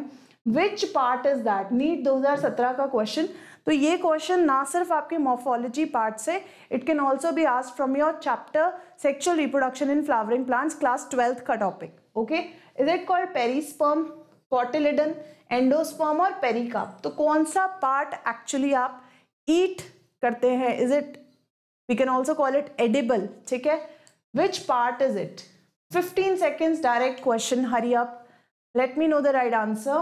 which part is that NEET सत्रह का क्वेश्चन तो ये क्वेश्चन ना सिर्फ आपके मोफोलॉजी पार्ट से it can also be asked from your chapter sexual reproduction in flowering plants class twelfth का topic okay is it called perisperm cotyledon endosperm और पेरिकाप तो कौन सा पार्ट एक्चुअली आप ईट करते हैं is it we can also call it edible ठीक है which part is it 15 seconds direct question hurry up let me know the right answer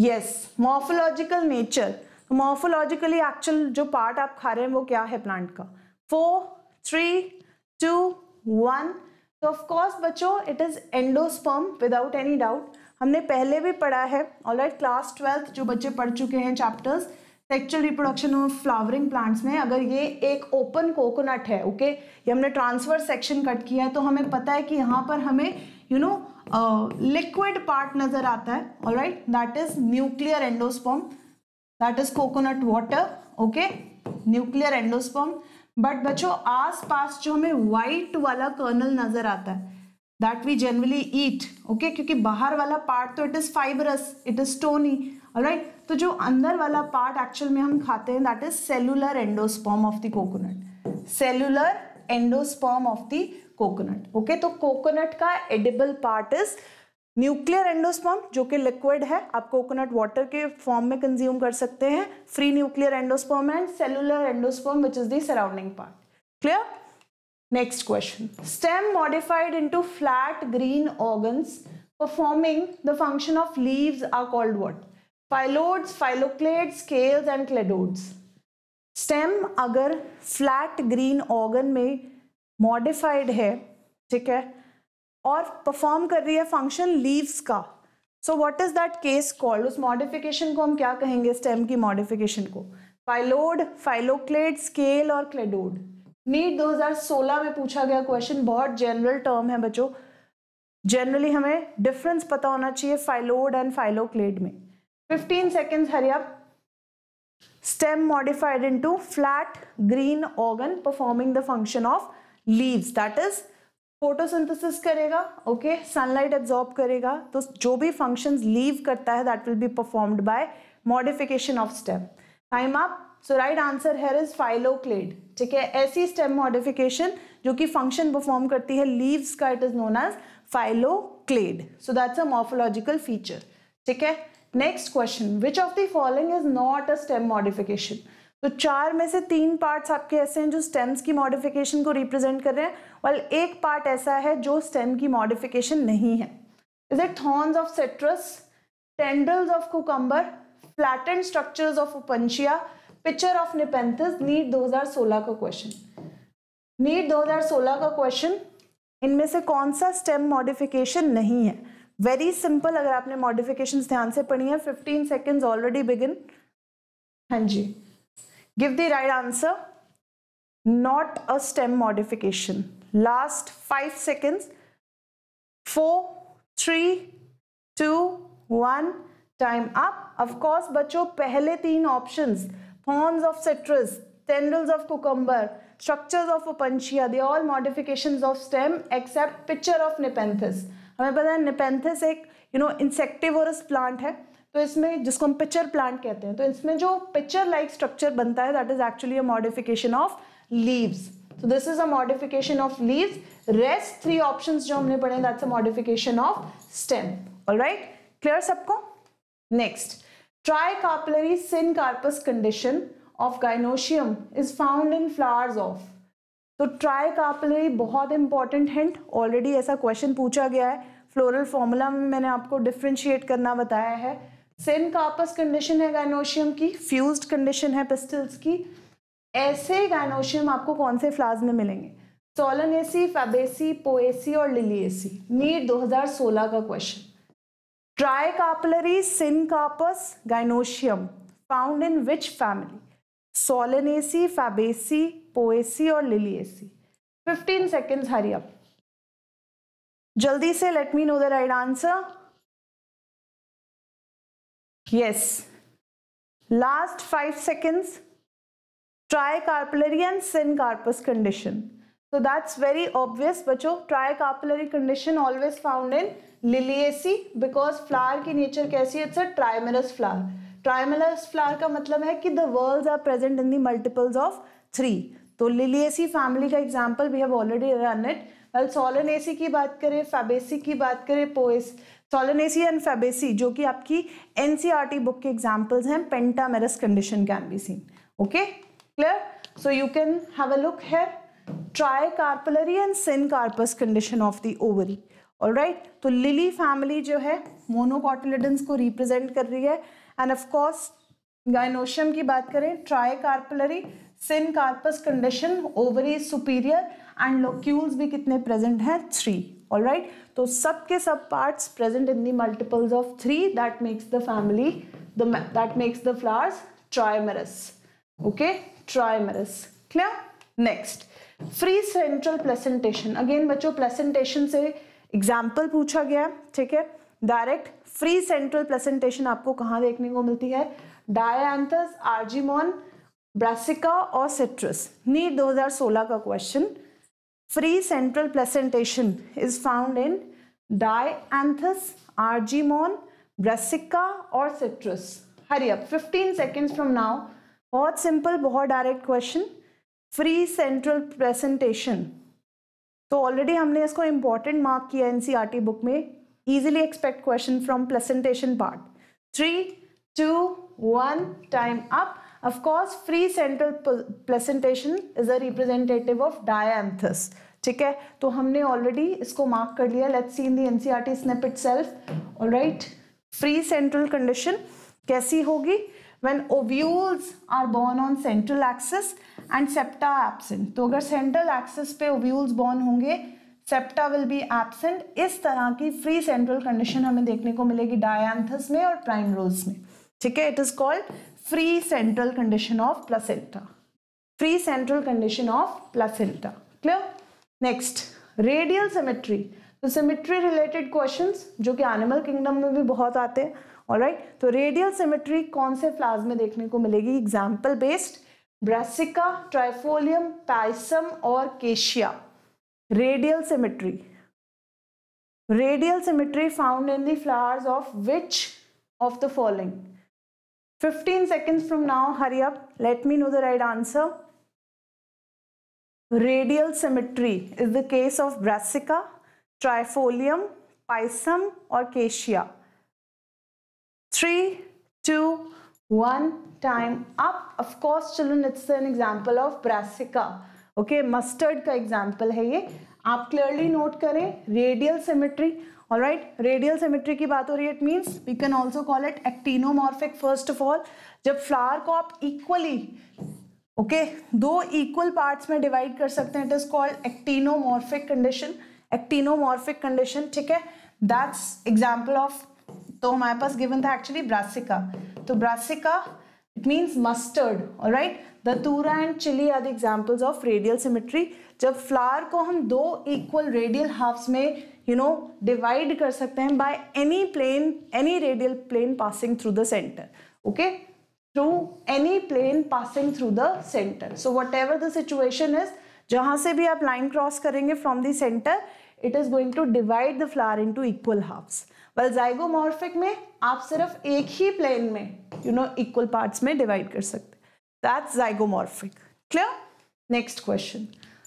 yes morphological nature morphologically actual जो part आप खा रहे हैं वो क्या है प्लांट का फोर थ्री टू वन तो ऑफकोर्स बच्चों it is endosperm without any doubt हमने पहले भी पढ़ा है ऑल राइट क्लास ट्वेल्थ जो बच्चे पढ़ चुके हैं chapters sexual reproduction of flowering plants में अगर ये एक ओपन कोकोनट है ओके okay? ये हमने ट्रांसफर सेक्शन कट किया है तो हमें पता है कि यहाँ पर हमें you you know know, liquid part नजर आता है all right that is nuclear endosperm that is coconut water okay nuclear endosperm but बच्चों आसपास जो हमें व्हाइट वाला कर्नल नजर आता है that we generally eat okay क्योंकि बाहर वाला पार्ट तो it is fibrous it is stony right तो जो अंदर वाला पार्ट एक्चुअल में हम खाते हैं that is cellular endosperm of the coconut cellular endosperm of the coconut okay तो कोकोनट का edible part is nuclear endosperm जो कि लिक्विड है आप कोकोनट वाटर के फॉर्म में कंज्यूम कर सकते हैं free nuclear endosperm and cellular endosperm which is surrounding part clear next question stem modified to flat green organs performing the function of leaf are called what phyllodes phylloclade scales and क्लेडोड्स stem अगर flat green organ में modified है ठीक है और perform कर रही है function leaves का so what is that case called उस मॉडिफिकेशन को हम क्या कहेंगे स्टेम की मॉडिफिकेशन को फाइलोड फाइलोक्लेड स्केल और क्लेडोड नीट 2016 में पूछा गया क्वेश्चन बहुत जनरल टर्म है बच्चों जनरली हमें डिफरेंस पता होना चाहिए फाइलोड एंड फाइलोक्लेड में 15 seconds hurry up stem modified into flat green organ performing the function of leaves that is photosynthesis करेगा ओके सनलाइट एब्जॉर्ब करेगा तो जो भी फंक्शंस लीव करता है that will be performed by modification of stem time up so right answer here is phylloclade ठीक है ऐसी स्टेम मॉडिफिकेशन जो कि फंक्शन परफॉर्म करती है लीव्स का it is known as phylloclade so that's a morphological feature ठीक है next question which of the following is not a stem modification तो चार में से तीन पार्ट्स आपके ऐसे हैं जो स्टेम्स की मॉडिफिकेशन को रिप्रेजेंट कर रहे हैं वाल एक पार्ट ऐसा है जो स्टेम की मॉडिफिकेशन नहीं है is it thorns of citrus tendrils of cucumber flattened structures of Opuntia pitcher of Nepenthes NEET 2016 का क्वेश्चन नीट 2016 का क्वेश्चन इनमें से कौन सा स्टेम मॉडिफिकेशन नहीं है वेरी सिंपल अगर आपने मॉडिफिकेशन ध्यान से पढ़ी है फिफ्टीन सेकेंड्स ऑलरेडी बिगिन हाँ जी Give the right answer. Not a stem modification. Last 5 seconds. Four, three, two, one. Time up. Of course, bacho, pehle teen options. Thorns of citrus, tendrils of cucumber, structures of opuntia, they all modifications of stem except picture of Nepenthes. हमें पता है Nepenthes एक you know insectivorous plant है तो इसमें जिसको हम pitcher plant कहते हैं तो इसमें जो पिक्चर लाइक स्ट्रक्चर बनता है that is actually a modification of leaves so this is a modification of leaves rest three options जो हमने पढ़े that's a modification of stem alright clear सबको next tricarpellary syncarpous condition of gynoecium is found in flowers of तो tricarpellary बहुत important hint already ऐसा question पूछा गया है फ्लोरल फॉर्मूला में मैंने आपको डिफ्रेंशिएट करना बताया है सिन का आपस कंडीशन है गाइनोशियम की फ्यूज्ड कंडीशन है पिस्टल्स की ऐसे गाइनोशियम आपको कौन से फ्लावर्स में मिलेंगे सोलन एसी फैबेसी पोएसी और लिली एसी नीट दो का question tricarpellary syncarpous gynoecium found in which family Solanaceae Fabaceae Poaceae और Liliaceae fifteen seconds hurry up जल्दी से let me know the right answer Yes. Last 5 seconds. Tricarpillary and syncarpus condition. So that's very obvious बच्चों tricarpillary condition always found in Liliaceae because flower ki nature kaisi hai it's a trimerous flower. Trimerous flower ka matlab hai ki the whorls are present in the multiples of 3 to liliaceae family ka example we have already run it well Solanaceae की बात करें Fabaceae की बात करें पोएस Solanaceae and Fabaceae जो कि आपकी NCERT book e के एग्जांपल्स हैं pentamerous condition can be seen okay clear so you can have a look tricarpellary and carpous condition of the ovary right तो लिली फैमिली जो है monocotyledons को represent कर रही है एंड ऑफकोर्स गाइनोशियम की बात करें syncarpous condition ovary superior and locules भी कितने प्रेजेंट हैं थ्री ऑल राइट तो सब के सब part present in the multiple of three that makes the family that makes the flowers trimerous okay trimerous clear next free central placentation again बच्चों placentation से example पूछा गया ठीक है डायरेक्ट फ्री सेंट्रल प्लेसेंटेशन आपको कहाँ देखने को मिलती है डायथस आर्जीमोन ब्रासिका और सिट्रस नीट 2016 का question Free central placentation is found in dianthus, argimon, brassica or citrus. Hurry up, 15 seconds from now. बहुत सिंपल बहुत direct question free central presentation तो ऑलरेडी हमने इसको इम्पॉर्टेंट मार्क किया in NCERT book में easily expect question from presentation part three two one time up of course free central placentation is a representative of dianthus ठीक है तो हमने already इसको मार्क कर लिया let's see in the NCERT snip itself alright free central condition कैसी होगी when ovules are borne on central axis and septa absent तो अगर सेंट्रल एक्सिस पे ओव्यूल्स बोर्न होंगे सेप्टा विल बी एब्सेंट इस तरह की फ्री सेंट्रल कंडीशन हमें देखने को मिलेगी डायंथस में और प्राइम रोल्स में ठीक है it is called free central condition of placenta. Free central condition of placenta. Clear? Next, radial symmetry. तो सिमेट्री रिलेटेड क्वेश्चंस जो कि एनिमल किंगडम में भी बहुत आते हैं और राइट तो रेडियल सिमेट्री कौन से फ्लावर्स में देखने को मिलेगी example based Brassica Trifolium Pisum और Cassia radial symmetry radial symmetry found in the flowers of which of the following 15 seconds from now, hurry up. Let me know the right answer. Radial symmetry is the case of Brassica, Trifolium, Pisum or Cassia. Three, two, one. time up. Of course, children, it's an example of Brassica. Okay, mustard का example है ये आप clearly note करें radial symmetry. All right radial symmetry की बात हो रही है it means we can also call it actinomorphic first of all जब फ्लावर को आप इक्वली ओके दो इक्वल पार्ट्स में डिवाइड कर सकते हैं it is called actinomorphic condition actinomorphic condition ठीक है दैट्स एग्जाम्पल ऑफ तो हमारे पास गिवन था एक्चुअली ब्रासिका तो ब्रासिका इट मीन्स मस्टर्ड और right Datura and chilli are the examples of radial symmetry जब फ्लावर को हम दो इक्वल रेडियल हाफ्स में यू नो डिवाइड कर सकते हैं by any plane any radial plane passing through the centre okay through any plane passing through the centre so whatever the situation is जहां से भी आप लाइन क्रॉस करेंगे from the centre it is going to divide the flower two equal halves well zygomorphic में आप सिर्फ एक ही plane में यू नो इक्वल पार्ट्स में डिवाइड कर सकते that's zygomorphic clear next question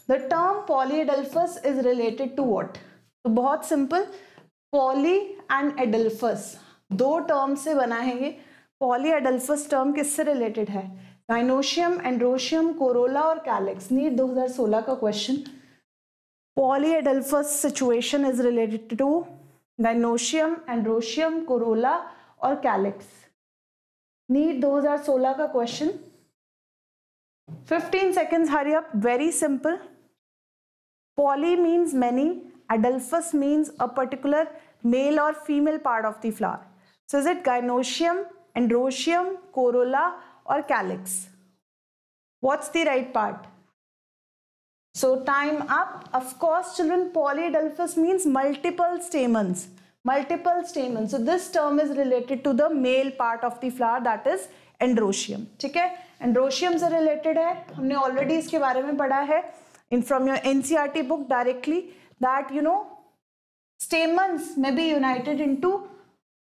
the term polyadelphous is related to what तो बहुत सिंपल पॉली एंड एडल्फस दो टर्म से बना है ये पॉली एडल्फस टर्म किससे रिलेटेड है गाइनोशियम एंड्रोशियम कोरोला और कैलेक्स नीट 2016 का question polyadelphous situation is related to gynoecium androecium corolla और कैलेक्स नीट 2016 का question 15 seconds hurry up very simple poly means many Adelphus means a particular male or female part of the flower. So is it gynosium, androsium, corolla or calyx? What's the right part? So time up. Of course, children, polyadelphus means multiple stamens. Multiple stamens. So this term is related to the male part of the flower that is androecium Okay? है is related. Related है हमने ऑलरेडी इसके बारे में पढ़ा है in that you know stamens may be united into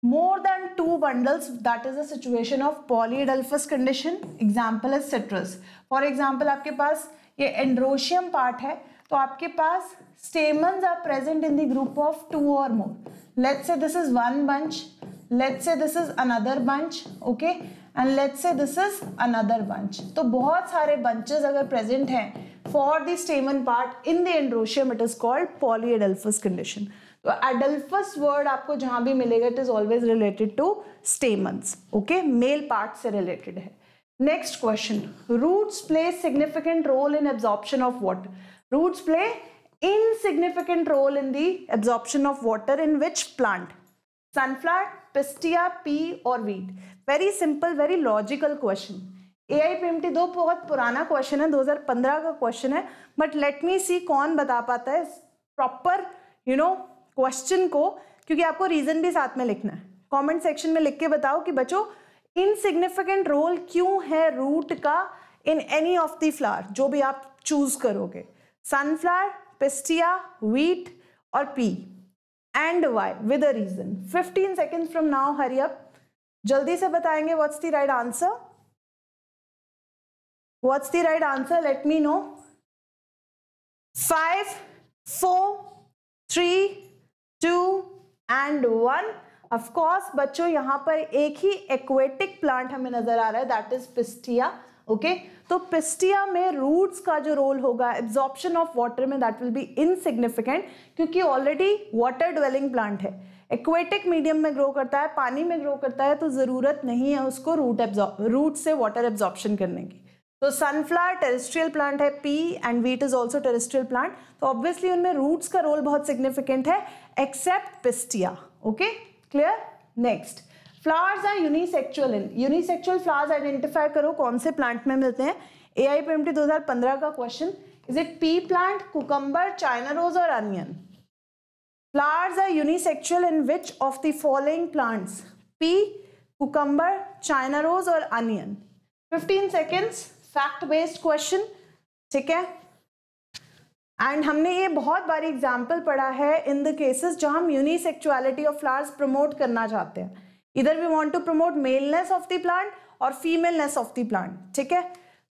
more than two bundles that is a situation of polyadelphous condition example is citrus for example aapke paas ye androecium part hai to aapke paas stamens are present in the group of two or more let's say this is one bunch let's say this is another bunch okay and let's say this is another bunch तो बहुत सारे bunches अगर present हैं for the stamen part in the androecium it is called polyadelphous condition तो adelphous word आपको जहां भी मिलेगा it is always related to stamens okay male part से रिलेटेड है next question roots play significant role in absorption of water roots play insignificant role in the absorption of water in which plant sunflower Pistia pea और wheat very simple very logical question A I P M T दो बहुत पुराना question है 2015 का question है but let me सी कौन बता पाता है प्रॉपर यू नो क्वेश्चन को क्योंकि आपको रीज़न भी साथ में लिखना है कमेंट सेक्शन में लिख के बताओ कि बच्चों इनसिग्निफिकेंट रोल क्यों है रूट का in any of the flower जो भी आप चूज करोगे सनफ्लावर पिस्टिया वीट और pea and why with a reason 15 second from now hurry up जल्दी से बताएंगे what's the right answer what's the right answer let me know five four three two and one of बच्चों यहां पर एक ही aquatic plant हमें नजर आ रहा है that is Pistia okay okay? तो पिस्टिया में रूट्स का जो रोल होगा एब्जॉर्प्शन ऑफ वाटर में दैट विल बी इनसिग्निफिकेंट क्योंकि ऑलरेडी वाटर ड्वेलिंग प्लांट है एक्वेटिक मीडियम में ग्रो करता है पानी में ग्रो करता है तो ज़रूरत नहीं है उसको रूट एब्जॉर्ब रूट से वाटर एब्जॉर्प्शन करने की तो सनफ्लावर टेरेस्ट्रियल प्लांट है pea and wheat is also terrestrial plant तो ऑब्वियसली उनमें रूट्स का रोल बहुत सिग्निफिकेंट है except Pistia okay clear next flowers are unisexual in unisexual flowers identify करो कौन से प्लांट में मिलते हैं A I P M T दो हजार पंद्रह का question is it pea plant cucumber China rose और onion flowers are unisexual in which of the following plants pea cucumber China rose और onion fifteen seconds fact based question ठीक है and हमने ये बहुत बारी एग्जाम्पल पढ़ा है इन द केसेस जहाँ हम यूनिसेक्चुअलिटी ऑफ फ्लावर्स प्रमोट करना चाहते हैं इधर we want to promote maleness of the plant और फीमेलनेस ऑफ द प्लांट ठीक है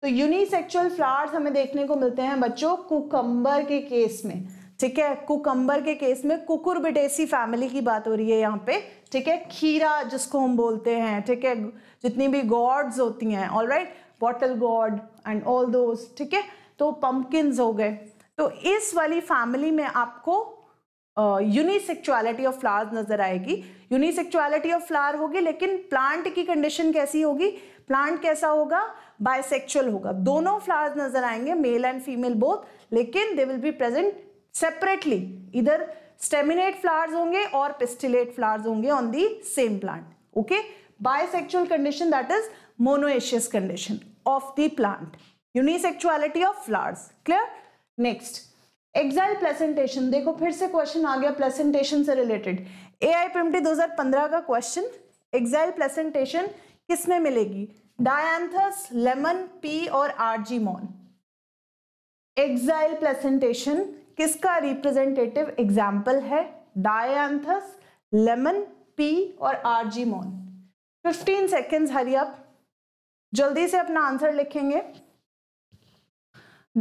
तो यूनिसेक्चुअल फ्लावर्स हमें देखने को मिलते हैं बच्चों कुकम्बर के केस में ठीक है कुकम्बर के केस में कुकुरबिटेसी फैमिली की बात हो रही है यहाँ पे ठीक है खीरा जिसको हम बोलते हैं ठीक है जितनी भी गॉड्स होती हैं all right bottle gourd and all those ठीक है तो पम्पकिन हो गए तो इस वाली फैमिली में आपको यूनिसेक्चुअलिटी ऑफ फ्लावर्स नजर आएगी यूनिसेक्चुअलिटी ऑफ फ्लावर होगी लेकिन प्लांट की कंडीशन कैसी होगी प्लांट कैसा होगा बायसेक्चुअल होगा दोनों फ्लावर्स नजर आएंगे मेल एंड फीमेल बोथ लेकिन they will be present separately इधर स्टेमिनेट फ्लावर्स होंगे और पिस्टिलेट फ्लावर्स होंगे on the same plant okay bisexual condition that is monoecious condition of the plant unisexuality of flowers clear next axile placentation देखो फिर से question आ गया placentation से related ए आई PMT 2015 का क्वेश्चन एग्जाइल प्रेजेंटेशन किस में मिलेगी डायंथस लेमन पी और आरजीमोन एक्साइल प्रेजेंटेशन किसका रिप्रेजेंटेटिव एग्जाम्पल है डायंथस लेमन पी और आरजीमोन 15 सेकेंड्स हरी अप जल्दी से अपना आंसर लिखेंगे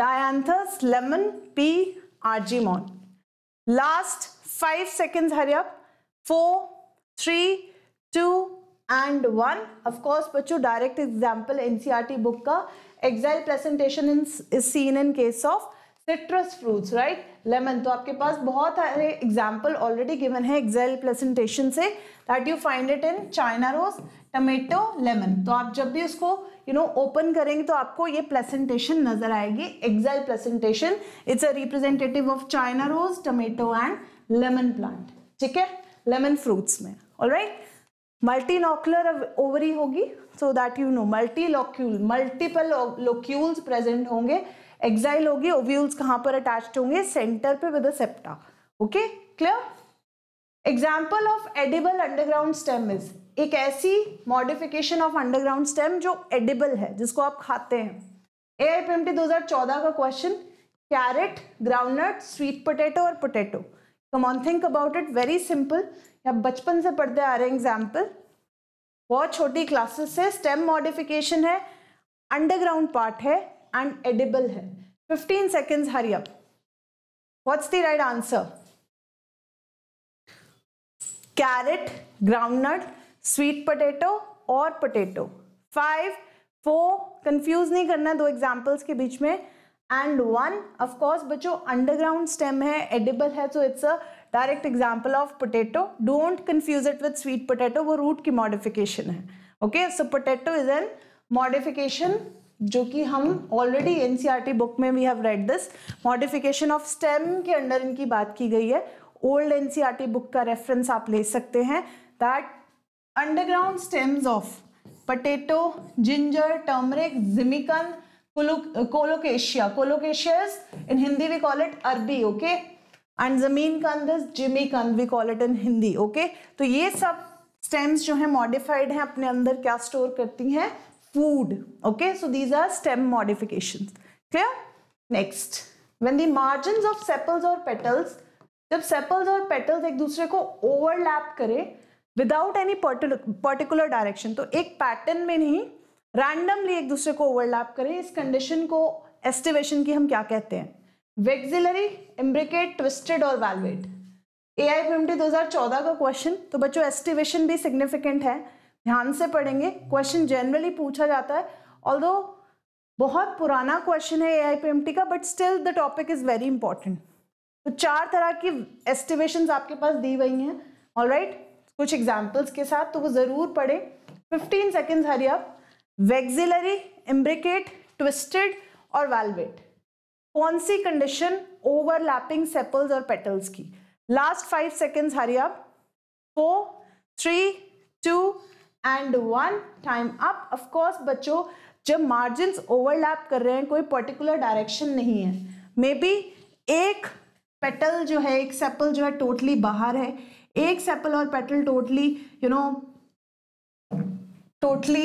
Dianthus lemon pea Argemone last five seconds hurry up four three two and one of course बच्चों direct example NCERT book का axile presentation in seen in case of citrus fruits right lemon तो आपके पास बहुत सारे example already given है axile presentation से that you find it in China rose tomato lemon तो आप जब भी उसको यू नो ओपन करेंगे तो आपको ये प्रेजेंटेशन नजर आएगी axile presentation it's a representative of China rose tomato and lemon plant ठीक है लेमन फ्रूट्स में all right multilocular ovary होगी so that you know multi locule multiple locules present होंगे एक्साइल होगी ओव्यूल्स कहाँ पर अटैच होंगे centre पे with a septa okay clear example of edible underground stem is एक ऐसी मॉडिफिकेशन ऑफ अंडरग्राउंड स्टेम जो एडिबल है जिसको आप खाते हैं A I P M T दो हजार चौदह का question carrot groundnut sweet potato और potato come on think about it very simple या बचपन से पढ़ते आ रहे हैं एग्जाम्पल बहुत छोटी क्लासेस से स्टेम मॉडिफिकेशन है अंडरग्राउंड पार्ट है एंड एडिबल है fifteen seconds hurry up what's the right answer carrot groundnut sweet potato और पोटेटो फाइव फोर कंफ्यूज नहीं करना दो एग्जाम्पल्स के बीच में एंड वन ऑफकोर्स बच्चो अंडरग्राउंड स्टेम है एडिबल है so it's a direct example of potato don't confuse it with sweet potato वो रूट की मॉडिफिकेशन है okay so potato is an modification जो कि हम ऑलरेडी एनसीईआरटी बुक में we have read this modification of stem के under इनकी बात की गई है ओल्ड एनसीईआरटी बुक का रेफरेंस आप ले सकते हैं that underground stems of potato ginger turmeric जिमिकन colocasia colocasias in Hindi we call it arbi okay and जमीन कंदस jimikand we call it in Hindi okay तो ये सब स्टेम्स जो है मॉडिफाइड हैं अपने अंदर क्या स्टोर करती हैं food okay so these are stem modification clear next when the margin of sepals और पेटल्स जब सेपल्स और पेटल्स एक दूसरे को ओवरलैप करें विदाउट एनी पर्टिकुलर डायरेक्शन तो एक पैटर्न में नहीं रैंडमली एक दूसरे को ओवरलैप करें इस कंडीशन को एस्टिवेशन की हम क्या कहते हैं वेक्सिलरी एम्ब्रिकेट ट्विस्टेड और वैल्वेट ए आई पी दो हजार चौदह का क्वेश्चन तो बच्चों एस्टिवेशन भी सिग्निफिकेंट है ध्यान से पढ़ेंगे क्वेश्चन जनरली पूछा जाता है ऑल बहुत पुराना क्वेश्चन है A I P M T का but still the topic is very important तो चार तरह की एस्टिवेशन आपके पास दी गई हैं ऑल राइट कुछ एग्जाम्पल्स के साथ तो वो ज़रूर पढ़ें फिफ्टीन सेकेंड्स हरी आप वेक्सिलरी इम्ब्रिकेट ट्विस्टेड और वेलवेट कौन सी कंडीशन ओवरलैपिंग सेपल्स और पेटल्स की last five seconds hurry four three two and one time up of course बच्चों जब मार्जिन ओवरलैप कर रहे हैं कोई पर्टिकुलर डायरेक्शन नहीं है मे बी एक पेटल जो है एक सेपल जो है टोटली बाहर है एक सेपल और petal totally you know totally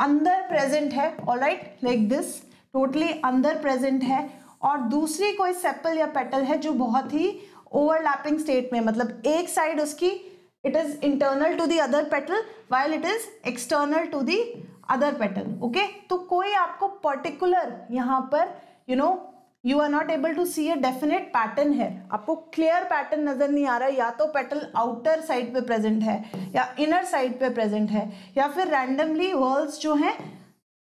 अंदर प्रेजेंट है और राइट लाइक दिस टोटली अंदर प्रेजेंट है और दूसरी कोई सेप्पल या पेटल है जो बहुत ही ओवरलैपिंग स्टेट में मतलब एक साइड उसकी it is internal to the other petal while it is external to the other petal okay तो कोई आपको पर्टिकुलर यहाँ पर you know you are not able to see a definite pattern है आपको क्लियर पैटर्न नज़र नहीं आ रहा या तो पेटल आउटर साइड पे प्रेजेंट है या इनर साइड पे प्रेजेंट है या फिर रैंडमली वर्ल्स जो हैं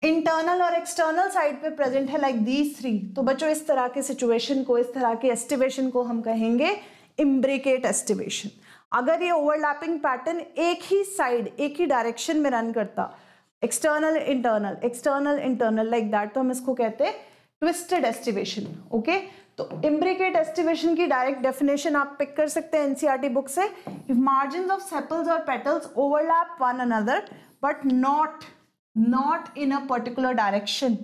इंटरनल और एक्सटर्नल साइड पे प्रेजेंट है लाइक दीज थ्री तो बच्चों इस तरह के सिचुएशन को इस तरह के एस्टिवेशन को हम कहेंगे इम्ब्रिकेट एस्टिवेशन अगर ये ओवरलैपिंग पैटर्न एक ही साइड एक ही डायरेक्शन में रन करता external internal external internal like that तो हम इसको कहते हैं ट्विस्टेड एस्टिवेशन ओके तो इम्ब्रिकेट एस्टिवेशन की डायरेक्ट डेफिनेशन आप पिक कर सकते हैं एनसीआरटी बुक e से इफ मार्जिन ऑफ सेपल्स और petals overlap one another but not not in a particular direction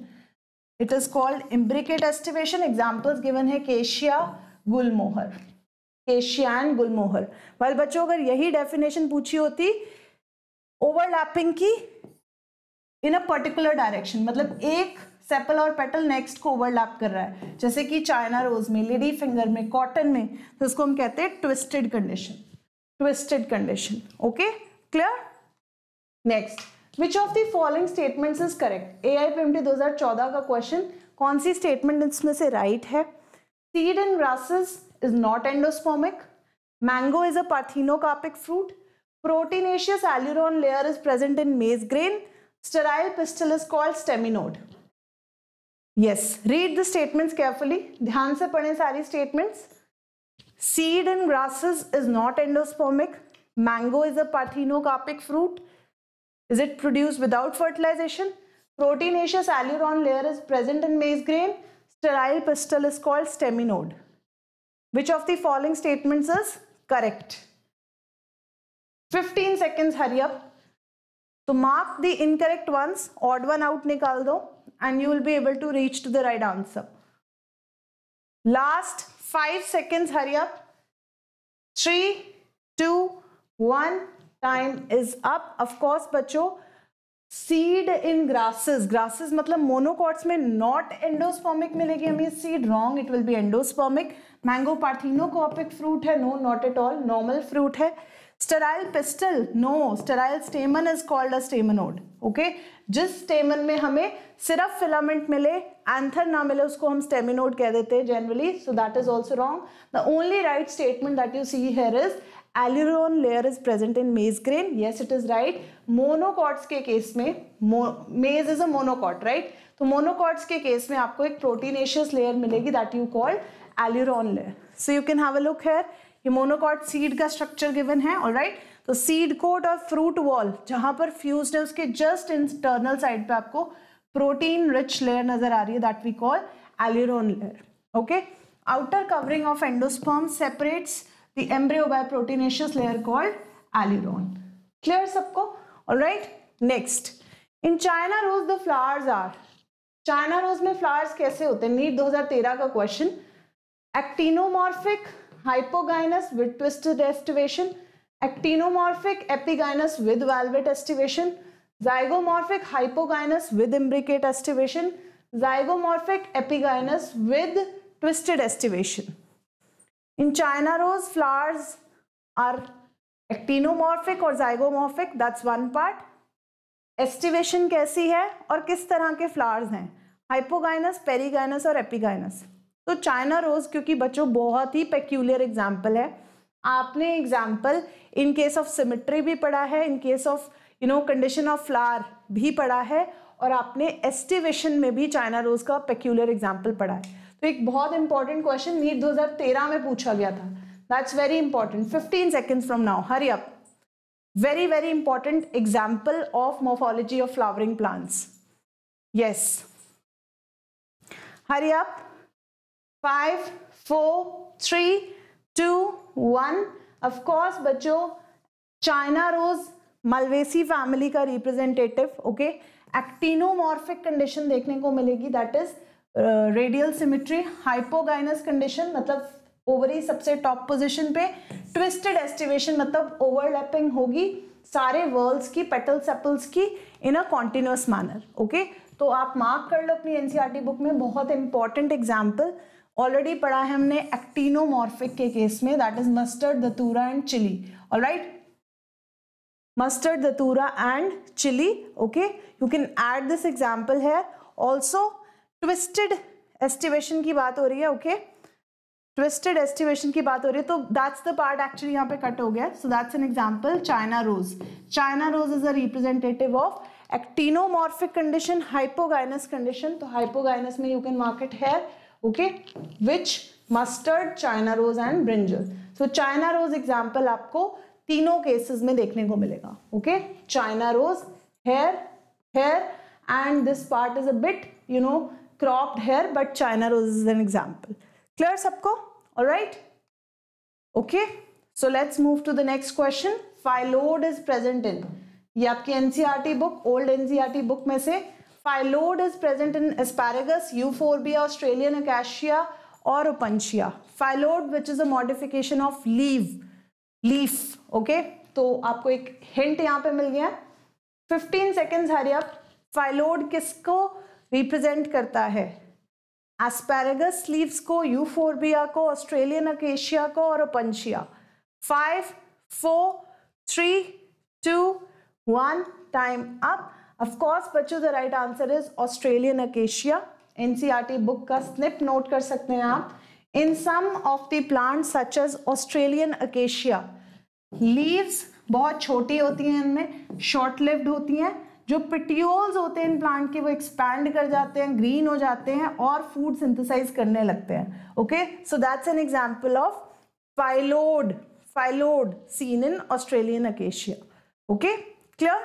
it is called imbricate aestivation examples given है cassia Gulmohar केशिया and गुलमोहर वाल बच्चों अगर यही डेफिनेशन पूछी होती ओवरलैपिंग की इन अ पर्टिकुलर डायरेक्शन मतलब एक सेपल और पेटल नेक्स्ट को ओवरलैप कर रहा है जैसे कि चाइना रोज में लेडी फिंगर में कॉटन में तो इसको हम कहते हैं twisted condition twisted condition okay clear next which of the following statements is correct A I P M T दो हजार चौदह का क्वेश्चन कौन सी स्टेटमेंट इसमें से राइट है seed in grasses is not endospermic mango is a parthenocarpic fruit proteinaceous aleurone layer is present in maize grain sterile pistil is called staminode Yes, read the statements carefully. ध्यान se पढ़ें सारी statements. Seed in grasses is not endospermic. Mango is a parthenocarpic fruit. Is it produced without fertilization? Proteinaceous aleuron layer is present in maize grain. Sterile pistil is called staminode. Which of the following statements is correct? 15 seconds, hurry up. So mark the incorrect ones, odd one out nikal do. and you will be able to reach to the right answer. Last 5 seconds, hurry up. 3, 2, 1, time is up. Of course, bacho, seed in grasses grasses मतलब monocots में not endospermic मिलेगी हमें seed wrong it will be endospermic mango parthenocarpic fruit है no not at all normal fruit है sterile pistil no sterile stamen is called a staminode okay जिस stamen में हमें सिर्फ फिलामेंट मिले एंथर ना मिले उसको हम स्टेमिनोड कह देते हैं generally so that is also wrong the only right statement that you see here is aleurone layer is present in maize grain yes it is right monocots के केस में maize is a monocot right तो monocots के case में आपको एक proteinaceous layer मिलेगी that you called aleurone layer so you can have a look here ये monocot seed का स्ट्रक्चर गिवन है तो और राइट तो सीड कोट और फ्रूट वॉल जहां पर फ्यूज है उसके जस्ट इंटरनल साइड पे आपको प्रोटीन रिच लेयर नजर आ रही है that we call aleurone layer okay outer covering of endosperm separates the embryo by proteinaceous layer called aleurone clear सबको right next in China rose the flowers are China rose में flowers कैसे होते हैं NEET दो हजार तेरह का question actinomorphic hypogynous with twisted estivation, actinomorphic epigynous with valvet estivation, zygomorphic hypogynous with imbricate estivation, zygomorphic epigynous with twisted estivation. In China rose, flowers are actinomorphic और zygomorphic that's one part aestivation कैसी है और किस तरह के flowers हैं hypogynous perigynous और epigynous तो चाइना रोज क्योंकि बच्चों बहुत ही पेक्यूलियर एग्जाम्पल है आपने example in case of symmetry भी पढ़ा है in case of you know condition of flower भी पढ़ा है और आपने एस्टिवेशन में भी चाइना रोज का पेक्यूलियर एग्जाम्पल पढ़ा है तो एक बहुत इंपॉर्टेंट क्वेश्चन नीट 2013 में पूछा गया था that's very important 15 seconds from now hurry up very very important example of morphology of flowering plants yes hurry up five four three two one of course बच्चों चाइना रोज मलवेसी फैमिली का representative okay actinomorphic condition देखने को मिलेगी that is radial symmetry hypogynous condition मतलब ovary सबसे top position पे twisted aestivation मतलब overlapping होगी सारे वर्ल्ड की पेटल सेपल्स की in a continuous manner okay तो आप मार्क कर लो अपनी एनसीईआरटी बुक e में बहुत इंपॉर्टेंट एग्जाम्पल ऑलरेडी पढ़ा है हमने एक्टिनोमॉर्फिक के केस में that is mustard datura and chilli all right mustard datura and chilli okay you can add this example है ऑल्सो ट्विस्टेड एस्टिवेशन की बात हो रही है ओके ट्विस्टेड एस्टिवेशन की बात हो रही है तो दैट्स द पार्ट एक्चुअली यहाँ पे कट हो गया so that's an example China rose China rose is a representative of actinomorphic condition hypogynous condition तो हाइपोगाइनस में you can mark it here okay which mustard China rose and brinjal so China rose example आपको तीनों cases में देखने को मिलेगा okay China rose here here and this part is a bit you know cropped here but China rose is an example clear सबको right okay so let's move to the next question phyllode is present in ये आपकी NCERT book old NCERT book में से phyllode is present in asparagus euphorbia Australian acacia और opuntia phyllode which is a modification of leave leaf okay तो आपको एक hint यहां पे मिल गया 15 सेकेंड्स हरी अब फाइलोड किसको रिप्रेजेंट करता है एस्पेरेगस लीव को यू यूफोरबिया को ऑस्ट्रेलियन अकेशिया को और opuntia five four three two one time up of course बच्चों the right answer is Australian acacia NCERT book का स्निप नोट कर सकते हैं आप in some of the plant such as Australian acacia leaves बहुत छोटी होती हैं इनमें शॉर्ट लिव्ड होती हैं जो पिटियोल्स होते हैं इन प्लांट के वो एक्सपैंड कर जाते हैं ग्रीन हो जाते हैं और फूड सिंथेसाइज करने लगते हैं okay so that's an example of phyllode phyllode seen in Australian acacia okay clear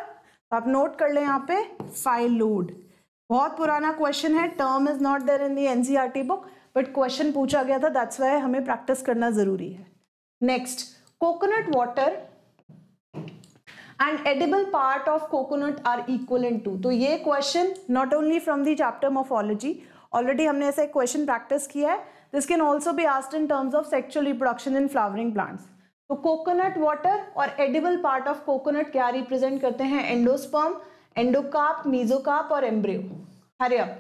तो आप नोट कर लें यहाँ पे लोड बहुत पुराना क्वेश्चन है term is not there in the T book but question पूछा गया था दैट्स वाई हमें प्रैक्टिस करना जरूरी है next coconut water and edible part of coconut are equal in to तो ये question not only from the chapter morphology already हमने ऐसा एक क्वेश्चन प्रैक्टिस किया है this can also be asked in terms of sexual reproduction in flowering plants तो coconut water और edible part of coconut क्या रिप्रेजेंट करते हैं एंडोस्पर्म एंडोकार्प मीजोकार्प और embryo hurry up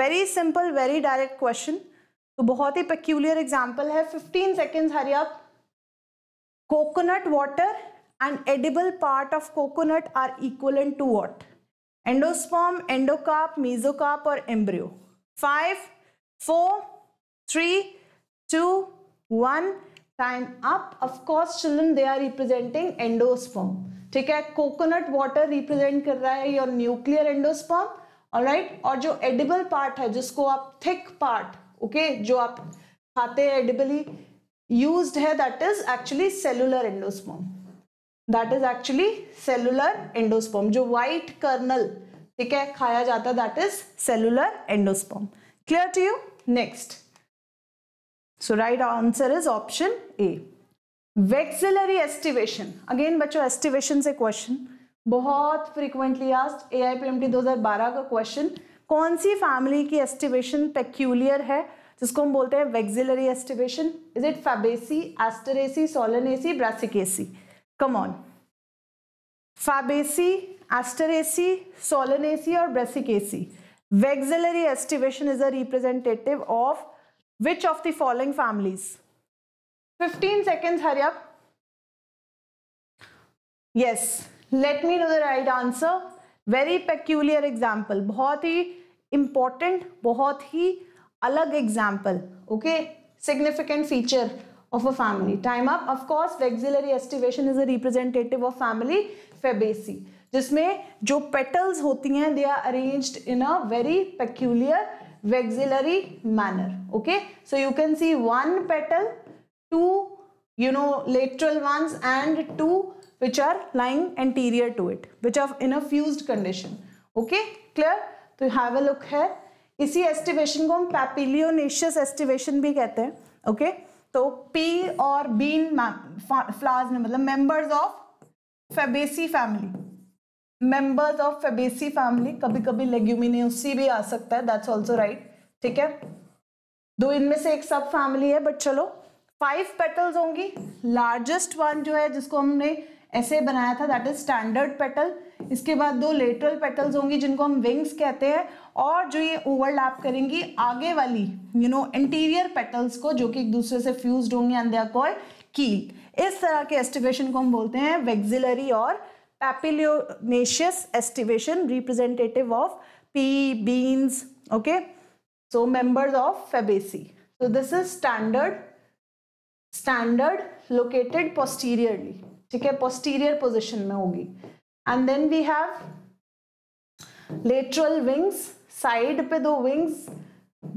very simple very direct question तो बहुत ही peculiar example है fifteen second hurry up coconut water and edible part of coconut are equivalent to what Endosperm, endocarp, mesocarp और embryo five four three two one time up of course children they are representing endosperm ठीक है coconut water represent कर रहा है your nuclear endosperm alright और जो edible part है जिसको आप थिक पार्ट ओके जो आप खाते हैं एडिबली यूज्ड है that is actually cellular endosperm that is actually cellular endosperm जो व्हाइट कर्नल ठीक है खाया जाता है that is cellular endosperm clear to you next so right answer is option A vexillary aestivation again बच्चों aestivation से question बहुत frequently asked A I P M T दो हजार बारह का क्वेश्चन कौन सी फैमिली की एस्टिवेशन पेक्यूलियर है जिसको हम बोलते हैं vexillary aestivation is it Fabaceae Asteraceae Solanaceae Brassicaceae come on Fabaceae Asteraceae Solanaceae और Brassicaceae vexillary aestivation is a representative of which of the following families 15 seconds, hurry up. Yes, let me know the right answer. Very peculiar example. बहुत ही important, बहुत ही अलग example. Okay, significant feature of a family. Time up. Of course, vexillary estivation is a representative of family Fabaceae. जिसमें जो petals होती हैं they are arranged in a very peculiar vexillary manner. Okay, so you can see one petal two lateral ones and two which are lying anterior to it which are in a fused condition okay clear so तो have a look here इसी aestivation को हम papilionaceous aestivation भी कहते हैं okay okay? तो pea और bean flowers में मतलब members of Fabaceae family members of Fabaceae family कभी कभी लेग्यूमिनोसी भी आ सकता है दैट्स ऑल्सो राइट ठीक है दो इनमें से एक सब फैमिली है बट चलो फाइव पेटल्स होंगी लार्जेस्ट वन जो है जिसको हमने ऐसे बनाया था दैट इज स्टैंडर्ड पेटल इसके बाद दो लेटरल पेटल्स होंगी जिनको हम विंग्स कहते हैं और जो ये ओवरलैप करेंगी आगे वाली यू नो इंटीरियर पेटल्स को जो कि एक दूसरे से फ्यूज होंगे एंड कोय कील इस तरह के एस्टिवेशन को हम बोलते हैं वेक्सिलरी और papilionaceous aestivation representative of pea beans okay so members of Fabaceae so this is standard standard located posteriorly ठीक है पोस्टीरियर पोजिशन में होगी and then we have lateral wings side पे दो विंग्स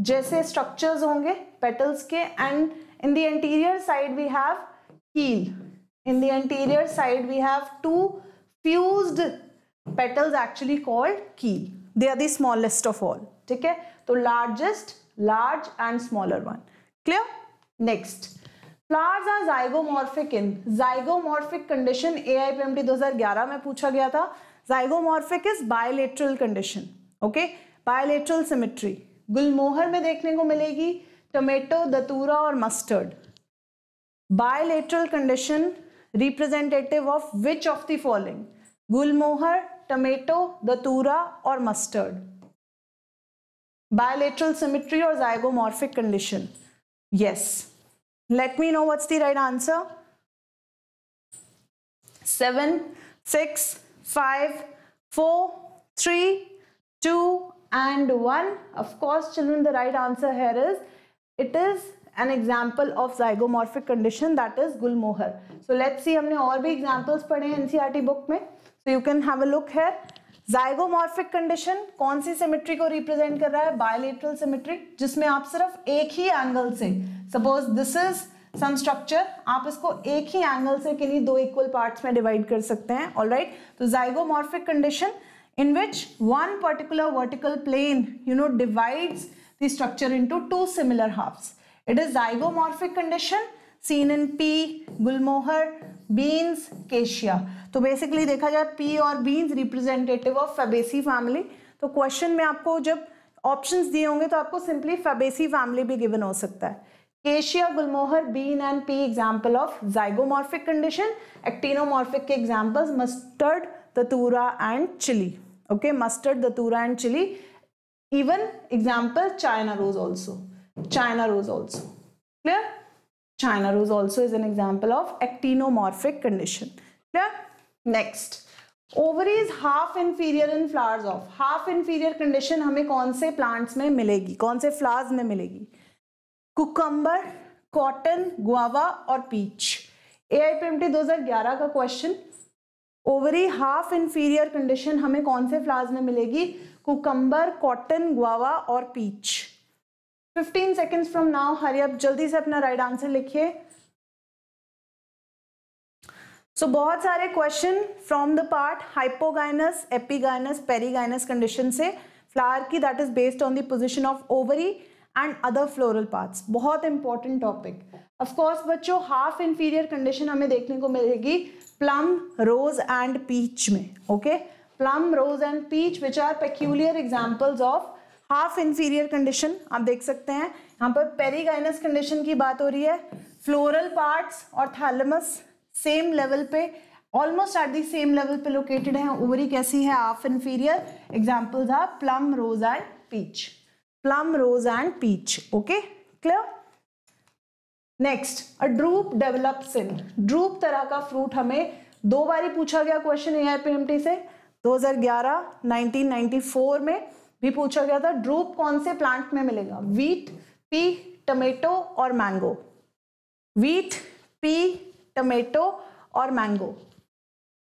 जैसे स्ट्रक्चर्स होंगे पेटल्स के and in the interior side we have keel in the interior side we have two fused petals actually called keel they are the smallest of all ठीक है तो largest large and smaller one clear next flowers are zygomorphic in zygomorphic condition हजार ग्यारह में पूछा गया था zygomorphic is bilateral condition okay bilateral symmetry गुलमोहर में देखने को मिलेगी टोमेटो दतूरा और mustard bilateral condition representative of which of the following gulmohar tomato datura और मस्टर्ड बायोलेट्रल सिमेट्री और zygomorphic condition yes Let me know what's the right answer. Seven, six, five, four, three, two, and 1. Of course, children, the right answer here is, it is an example of zygomorphic condition that is Gulmohar. So let's see, हमने और examples in NCRT book में. So you can have a look here. Zygomorphic condition कौन सी symmetry को represent कर रहा है bilateral symmetry जिसमें आप सिर्फ एक ही एंगल से suppose this is some structure आप इसको एक ही एंगल से किन्हीं दो इक्वल पार्ट्स में डिवाइड कर सकते हैं ऑल राइट तो zygomorphic condition in which one particular vertical plane you know divides the structure into two similar halves it is zygomorphic condition seen in pea gulmohar beans cassia तो basically देखा जाए pea और beans representative of Fabaceae family तो question में आपको जब options दिए होंगे तो आपको सिंपली फेबेसी फैमिली भी गिवन हो सकता है cassia gulmohar bean and pea example of zygomorphic condition actinomorphic के examples mustard datura and chilli okay mustard datura and chilli even example China rose also China rose also clear China rose also is an example of actinomorphic condition. Yeah? Next. Ovary is half inferior in flowers of half inferior condition हमें कौन से plants में मिलेगी कौन से flowers में मिलेगी cucumber cotton guava और peach A I P M T दो हजार ग्यारह का question ovary half inferior condition हमें कौन से फ्लावर्स में मिलेगी कुकम्बर कॉटन गुआवा और peach fifteen seconds from now hurry अब जल्दी से अपना राइट आंसर लिखिए सो so, बहुत सारे question from the part hypogynous epigynous perigynous condition से फ्लावर की that is based on the position of ovary and other floral parts बहुत इंपॉर्टेंट टॉपिक ऑफकोर्स बच्चों हाफ इंफीरियर कंडीशन हमें देखने को मिलेगी प्लम रोज एंड पीच में okay plum rose and peach which are peculiar examples of half inferior condition आप देख सकते हैं यहाँ पर पेरीगाइनस कंडीशन की बात हो रही है फ्लोरल पार्ट्स और थैलमस सेम लेवल पे almost at the same level पे लोकेटेड है ओवरी कैसी है half inferior examples are plum rose and peach plum rose and peach okay clear next a drupe develop in drupe तरह का fruit हमें दो बारी पूछा गया क्वेश्चन ए आई से 2011 1994 में भी पूछा गया था ड्रूप कौन से प्लांट में मिलेगा वीट पी टमेटो और मैंगो वीट पी टमेटो और mango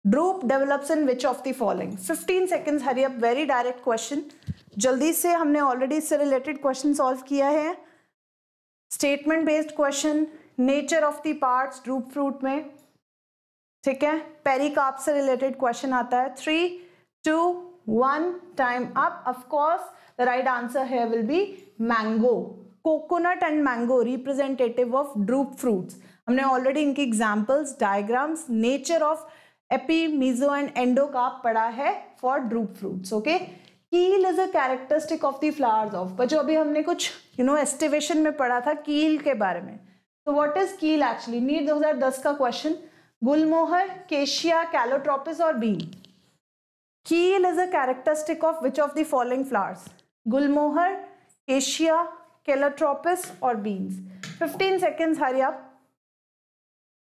drupe develops in which of the following 15 seconds hurry up very direct question जल्दी से हमने ऑलरेडी इससे रिलेटेड क्वेश्चन सॉल्व किया है statement based question nature of the parts drupe fruit में ठीक है पेरी से रिलेटेड क्वेश्चन आता है three two one time up. Of course, the right answer here will be mango. Coconut and mango representative of drupe fruits. हमने already इनके examples diagrams nature of epi meso and endo का पढ़ा है for drupe fruits okay keel is a characteristic of the flowers of पर जो अभी हमने कुछ यू नो एस्टिवेशन में पढ़ा था कील के बारे में तो what is keel actually NEET 2010 का क्वेश्चन गुलमोहर केशिया कैलोट्रोपिस और bean Keel is a characteristic of which of the following flowers? Gulmohar, Acacia, Calotropis or beans? 15 seconds, hurry up.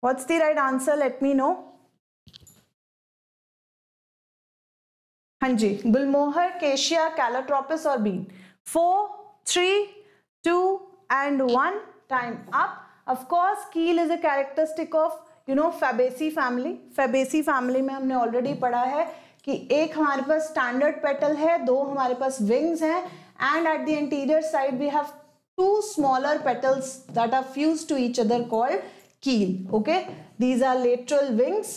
What's the right answer? Let me know. हाँ जी gulmohar cassia calotropis और bean four three two and one time up of course keel is a characteristic of you know Fabaceae family Fabaceae family में हमने already पढ़ा है कि एक हमारे पास स्टैंडर्ड पेटल है दो हमारे पास विंग्स हैं and at the interior side we have two smaller petals that are fuse to each other called keel okay these are lateral wings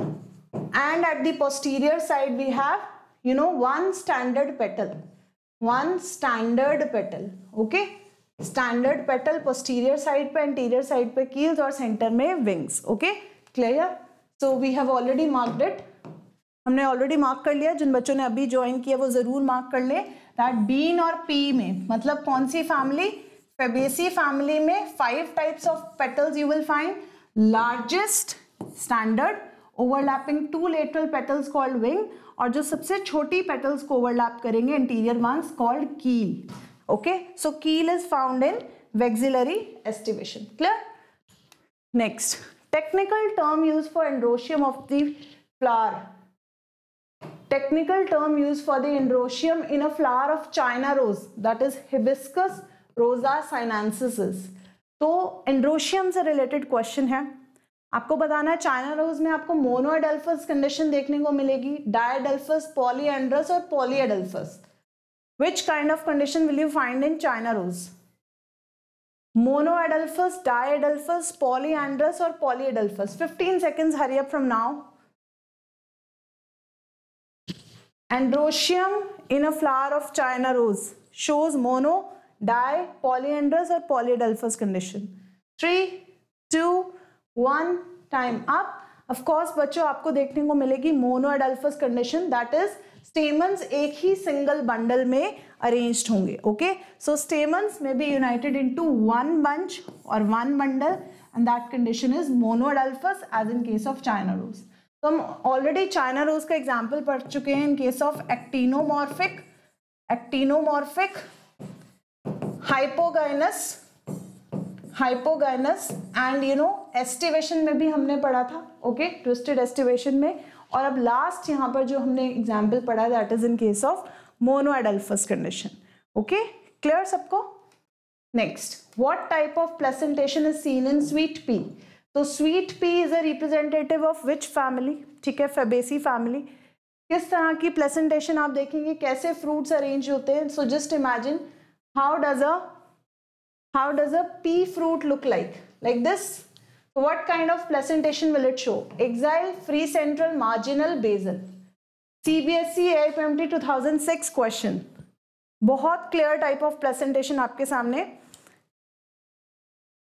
and at the posterior side we have you know one standard petal one standard petal okay standard petal posterior side पे interior side पे keels और centre में wings okay clear so we have already marked it हमने already mark कर लिया जिन बच्चों ने अभी ज्वाइन किया वो ज़रूर मार्क कर ले दैट बीन और पी में मतलब कौन सी फैमिली फेबेसी फैमिली में five types of petals you will find largest standard overlapping two lateral petals called wing और जो सबसे छोटी पेटल्स को ओवरलैप करेंगे interior ones called keel okay so keel is found in vexillary aestivation clear next technical term use for androecium of the flower Technical term used for the androsium in a flower of China rose that is Hibiscus rosa sinensis. तो androecium से related question है आपको बताना है China rose में आपको मोनोएडल्फस condition देखने को मिलेगी डायडल्फस पॉलीएंड्रस और polyadelphous which kind of condition will you find in China rose monadelphous diadelphous polyandrous और polyadelphous 15 seconds hurry up from now androecium in a flower of China rose shows mono dia polyandrous और polyadelphous condition three two one time up of course बच्चों आपको देखने को मिलेगी monadelphous condition that is stamens एक ही single bundle में arranged होंगे ओके सो स्टेमन्स में be united into one bunch और one bundle and that condition is monadelphous as in case of China rose तो हम ऑलरेडी चाइना रोज का example पढ़ चुके हैं in case of actinomorphic actinomorphic hypogynous hypogynous and you know aestivation में भी हमने पढ़ा था ओके ट्विस्टेड एस्टिवेशन में और अब लास्ट यहाँ पर जो हमने एग्जाम्पल पढ़ा that is in case of monadelphous condition okay clear सबको next what type of placentation is seen in sweet pea तो sweet pea is a representative of which family ठीक है फेबेसी फैमिली किस तरह की placentation आप देखेंगे कैसे फ्रूट्स अरेंज होते हैं so just imagine how does a how does a pea fruit look like like this what kind of will it show what free central marginal basal C B S C F M T two thousand six question बहुत clear type of presentation आपके सामने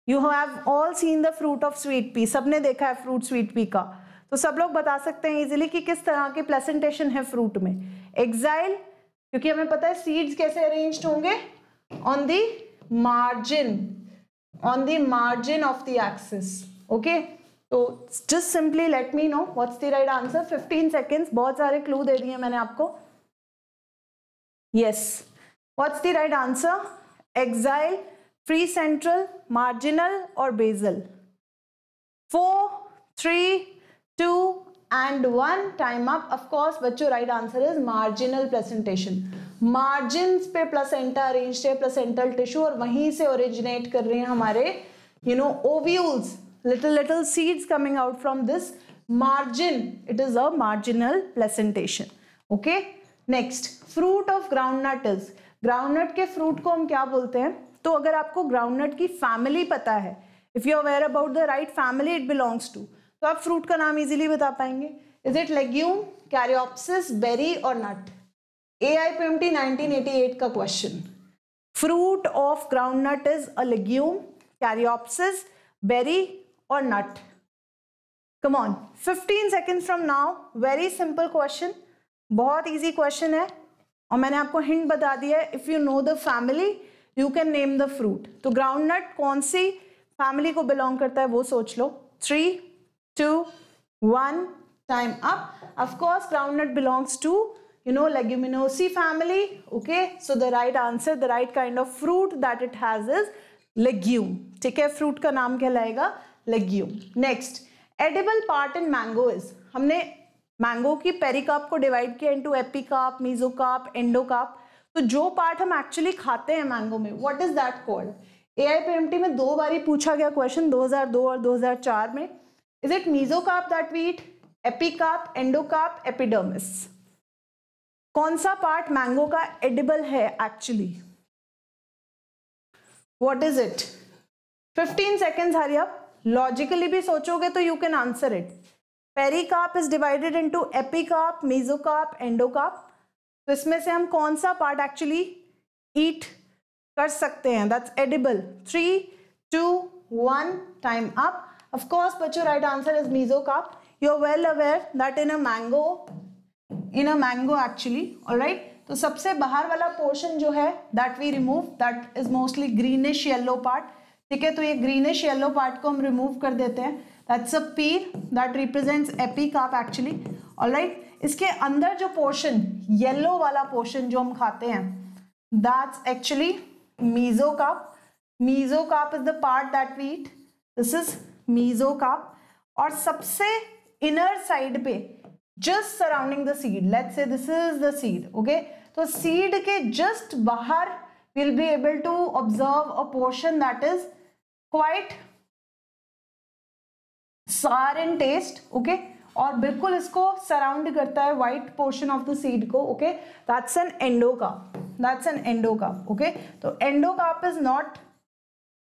you have all seen the fruit of sweet pea सबने देखा है fruit sweet pea का तो सब लोग बता सकते हैं इजिली कि किस तरह के प्लेसेंटेशन है फ्रूट में एक्साइल क्योंकि हमें पता है सीड्स कैसे अरेंज्ड होंगे on the margin on the margin of the axis okay तो just simply let me know what's the right answer 15 seconds बहुत सारे क्लू दे दिए मैंने आपको yes what's the right answer axile free central marginal और basal four three two and one time up of course बच्चों right answer is marginal presentation margins पे placenta arrange है प्लसेंटल टिश्यू और वहीं से ओरिजिनेट कर रहे हैं हमारे you know ovules little little seeds coming out from this margin it is a marginal placentation okay next fruit of groundnut is groundnut के फ्रूट को हम क्या बोलते हैं तो अगर आपको ग्राउंडनट की फैमिली पता है if you aware about the right family it belongs to तो आप फ्रूट का नाम इजीली बता पाएंगे is it legume caryopsis berry और nut A I P M T nineteen eighty eight का question fruit of groundnut is a legume caryopsis berry और nut come on fifteen second from now very simple question बहुत easy question है और मैंने आपको hint बता दिया है if you know the family you can name the fruit तो ग्राउंड नट कौन सी फैमिली को बिलोंग करता है वो सोच लो three two one time up of groundnut belongs to you know Leguminosae family okay so the right answer the right kind of fruit that it has is legume ठीक है fruit का नाम क्या कहलाएगा legume next edible part in mango is हमने mango की peri पेरिकाप को divide किया इनटू एपिकाप मीजोकाप एंडोकाप तो जो पार्ट हम एक्चुअली खाते हैं मैंगो में what is that called a I में दो ही पूछा गया क्वेश्चन 2002 और 2004 में is it carp that we eat endocarp epidermis कौन सा पार्ट मैंगो का एडिबल है actually what is it 15 seconds hurry आप लॉजिकली भी सोचोगे तो you can answer it pericarp is divided into epicarp mesocarp endocarp तो इसमें से हम कौन सा पार्ट एक्चुअली ईट कर सकते हैं that's edible three two one time up of course बच्चों right answer is mesocarp you are well aware that in a mango in a mango actually alright तो सबसे बाहर वाला पोर्शन जो है that we remove that is mostly greenish yellow part ठीक है तो ये ग्रीनिश येलो पार्ट को हम रिमूव कर देते हैं that's a peel that represents epicarp actually alright right? इसके अंदर जो पोर्शन येलो वाला पोर्शन जो हम खाते हैं that's actually mesocarp mesocarp is the part that we eat this is mesocarp और सबसे इनर साइड पे just surrounding the seed let's say this is the seed okay तो seed के just बाहर will be able to observe a portion that is quite sour in taste okay और बिल्कुल इसको surround करता है white portion of the seed को okay that's an endocarp that's an endocarp okay तो endocarp is not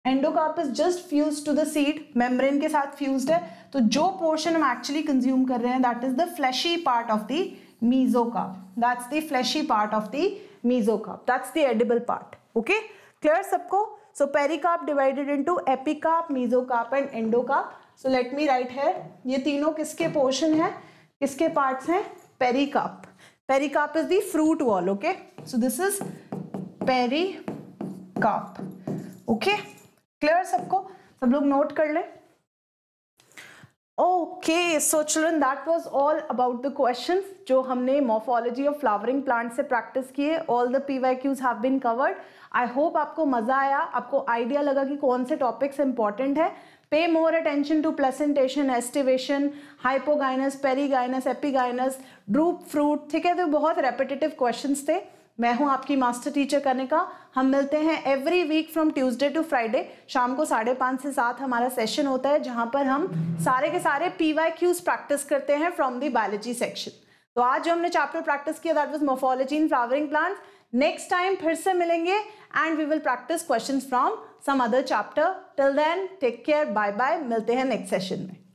endocarp is just fuse to the seed membrane के साथ fuse है तो जो पोर्शन हम एक्चुअली कंज्यूम कर रहे हैं that is the fleshy part of the mesocarp that's the fleshy part of the mesocarp that's the edible part okay clear सबको so pericarp divided into epicarp mesocarp and endocarp so let me write है ये तीनों किसके portion है किसके parts हैं pericarp pericarp is the fruit wall okay so this is pericarp okay clear सबको सब लोग नोट कर लें okay so children that was all about the question जो हमने मॉर्फोलॉजी ऑफ फ्लावरिंग प्लांट से प्रैक्टिस किए all the P Y Qs have been covered I hope आपको मज़ा आया आपको आइडिया लगा कि कौन से टॉपिक्स इंपॉर्टेंट है pay more attention to placentation estivation hypogynous perigynous epigynous droop fruit ठीक है तो बहुत रेपिटेटिव क्वेश्चन थे मैं हूं आपकी मास्टर टीचर कनिका हम मिलते हैं every week from Tuesday to Friday शाम को साढ़े पाँच से सात हमारा सेशन होता है जहां पर हम सारे के सारे पी वाई क्यूज प्रैक्टिस करते हैं फ्रॉम दी बायोलॉजी सेक्शन तो आज जो हमने चैप्टर प्रैक्टिस किया that was morphology in flowering plants next time फिर से मिलेंगे and we will practice question from some other chapter till then take care bye bye मिलते हैं नेक्स्ट सेशन में